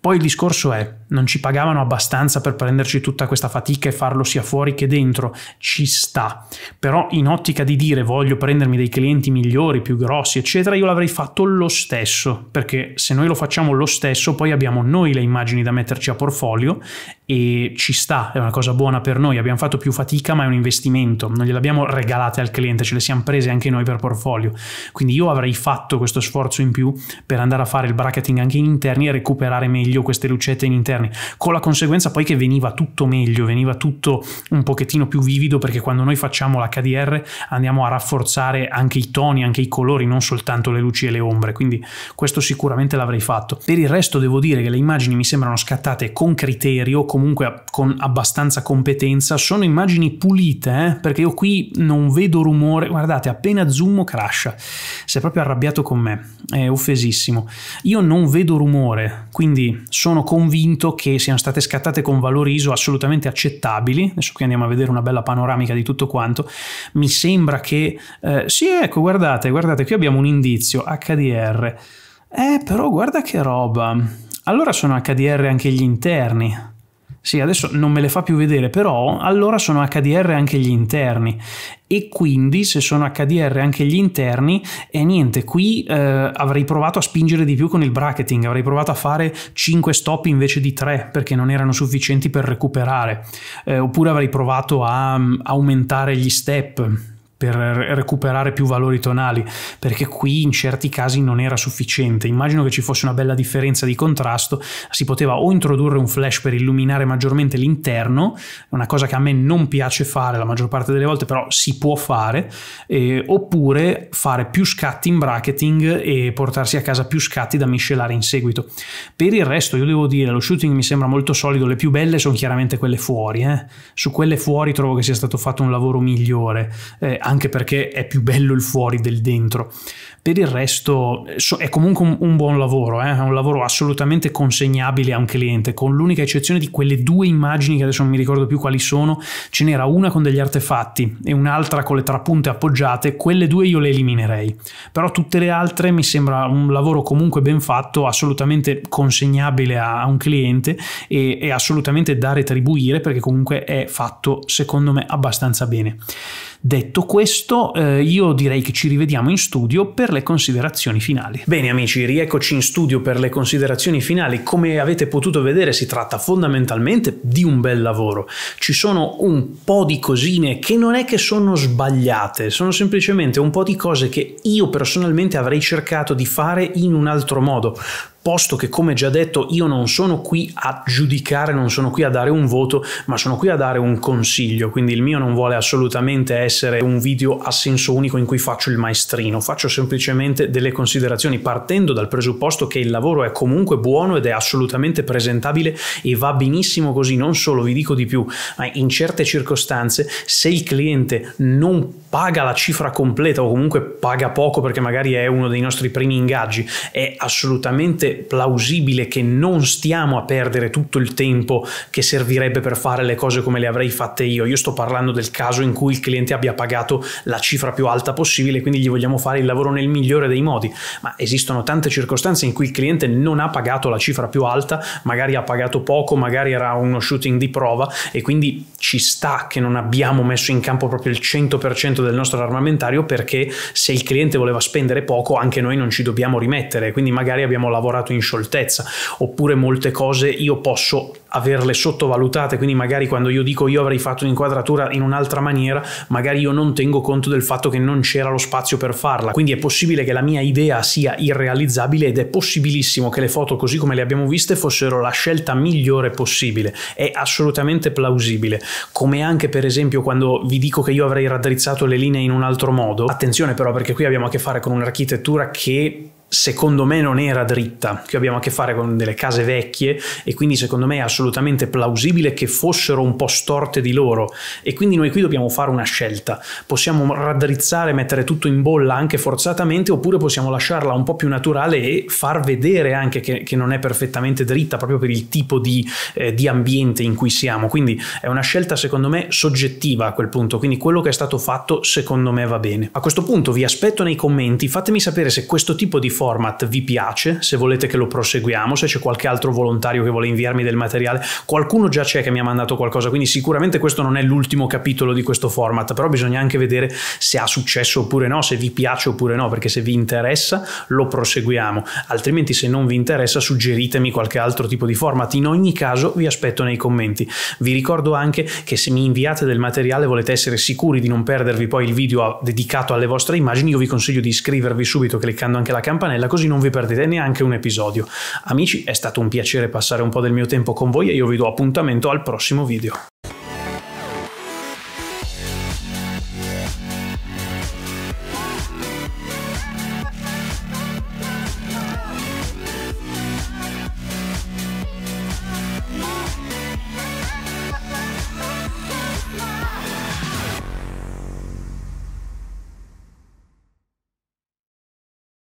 Poi il discorso è, non ci pagavano abbastanza per prenderci tutta questa fatica e farlo sia fuori che dentro, ci sta. Però in ottica di dire voglio prendermi dei clienti migliori, più grossi, eccetera, io l'avrei fatto lo stesso, perché se noi lo facciamo lo stesso, poi abbiamo noi le immagini da metterci a portfolio e ci sta, è una cosa buona per noi, abbiamo fatto più fatica ma è un investimento, non gliele abbiamo regalate al cliente, ce le siamo prese anche noi per portfolio. Quindi io avrei fatto questo sforzo in più per andare a fare il bracketing anche in interni e recuperare meglio queste lucette in interni interni, con la conseguenza poi che veniva tutto meglio, veniva tutto un pochettino più vivido perché quando noi facciamo l'HDR andiamo a rafforzare anche i toni, anche i colori, non soltanto le luci e le ombre, quindi questo sicuramente l'avrei fatto. Per il resto devo dire che le immagini mi sembrano scattate con criterio, comunque con abbastanza competenza, sono immagini pulite, eh? perché io qui non vedo rumore, guardate appena zoom crasha, sei proprio arrabbiato con me, è offesissimo. Io non vedo rumore, quindi sono convinto capito che siano state scattate con valori ISO assolutamente accettabili. Adesso qui andiamo a vedere una bella panoramica di tutto quanto. Mi sembra che... Eh, sì, ecco, guardate, guardate, qui abbiamo un indizio, HDR. Eh, però guarda che roba. Allora sono HDR anche gli interni. Sì, adesso non me le fa più vedere, però allora sono HDR anche gli interni e quindi se sono HDR anche gli interni e niente, qui eh, avrei provato a spingere di più con il bracketing, avrei provato a fare 5 stop invece di 3 perché non erano sufficienti per recuperare, eh, oppure avrei provato a um, aumentare gli step per recuperare più valori tonali, perché qui in certi casi non era sufficiente. Immagino che ci fosse una bella differenza di contrasto, si poteva o introdurre un flash per illuminare maggiormente l'interno, una cosa che a me non piace fare la maggior parte delle volte, però si può fare, eh, oppure fare più scatti in bracketing e portarsi a casa più scatti da miscelare in seguito. Per il resto io devo dire, lo shooting mi sembra molto solido, le più belle sono chiaramente quelle fuori, eh. su quelle fuori trovo che sia stato fatto un lavoro migliore. Eh, anche perché è più bello il fuori del dentro. Per il resto è comunque un, un buon lavoro, eh? è un lavoro assolutamente consegnabile a un cliente, con l'unica eccezione di quelle due immagini che adesso non mi ricordo più quali sono, ce n'era una con degli artefatti e un'altra con le trapunte appoggiate, quelle due io le eliminerei, però tutte le altre mi sembra un lavoro comunque ben fatto, assolutamente consegnabile a, a un cliente e, e assolutamente da retribuire perché comunque è fatto secondo me abbastanza bene. Detto questo, eh, io direi che ci rivediamo in studio per le considerazioni finali. Bene amici, rieccoci in studio per le considerazioni finali. Come avete potuto vedere si tratta fondamentalmente di un bel lavoro. Ci sono un po' di cosine che non è che sono sbagliate, sono semplicemente un po' di cose che io personalmente avrei cercato di fare in un altro modo posto che come già detto io non sono qui a giudicare, non sono qui a dare un voto, ma sono qui a dare un consiglio, quindi il mio non vuole assolutamente essere un video a senso unico in cui faccio il maestrino, faccio semplicemente delle considerazioni partendo dal presupposto che il lavoro è comunque buono ed è assolutamente presentabile e va benissimo così, non solo vi dico di più, ma in certe circostanze se il cliente non paga la cifra completa o comunque paga poco perché magari è uno dei nostri primi ingaggi, è assolutamente plausibile che non stiamo a perdere tutto il tempo che servirebbe per fare le cose come le avrei fatte io. Io sto parlando del caso in cui il cliente abbia pagato la cifra più alta possibile, quindi gli vogliamo fare il lavoro nel migliore dei modi, ma esistono tante circostanze in cui il cliente non ha pagato la cifra più alta, magari ha pagato poco, magari era uno shooting di prova e quindi ci sta che non abbiamo messo in campo proprio il 100% del nostro armamentario perché se il cliente voleva spendere poco anche noi non ci dobbiamo rimettere, quindi magari abbiamo lavorato imparato in scioltezza, oppure molte cose io posso averle sottovalutate, quindi magari quando io dico io avrei fatto un'inquadratura in un'altra maniera, magari io non tengo conto del fatto che non c'era lo spazio per farla, quindi è possibile che la mia idea sia irrealizzabile ed è possibilissimo che le foto così come le abbiamo viste fossero la scelta migliore possibile, è assolutamente plausibile, come anche per esempio quando vi dico che io avrei raddrizzato le linee in un altro modo, attenzione però perché qui abbiamo a che fare con un'architettura che secondo me non era dritta. Qui abbiamo a che fare con delle case vecchie e quindi secondo me è assolutamente plausibile che fossero un po' storte di loro e quindi noi qui dobbiamo fare una scelta. Possiamo raddrizzare, mettere tutto in bolla anche forzatamente oppure possiamo lasciarla un po' più naturale e far vedere anche che, che non è perfettamente dritta proprio per il tipo di, eh, di ambiente in cui siamo. Quindi è una scelta secondo me soggettiva a quel punto, quindi quello che è stato fatto secondo me va bene. A questo punto vi aspetto nei commenti, fatemi sapere se questo tipo di format vi piace, se volete che lo proseguiamo, se c'è qualche altro volontario che vuole inviarmi del materiale, qualcuno già c'è che mi ha mandato qualcosa, quindi sicuramente questo non è l'ultimo capitolo di questo format, però bisogna anche vedere se ha successo oppure no, se vi piace oppure no, perché se vi interessa lo proseguiamo, altrimenti se non vi interessa suggeritemi qualche altro tipo di format, in ogni caso vi aspetto nei commenti. Vi ricordo anche che se mi inviate del materiale volete essere sicuri di non perdervi poi il video dedicato alle vostre immagini, io vi consiglio di iscrivervi subito cliccando anche la campanella campanella così non vi perdete neanche un episodio. Amici, è stato un piacere passare un po' del mio tempo con voi e io vi do appuntamento al prossimo video.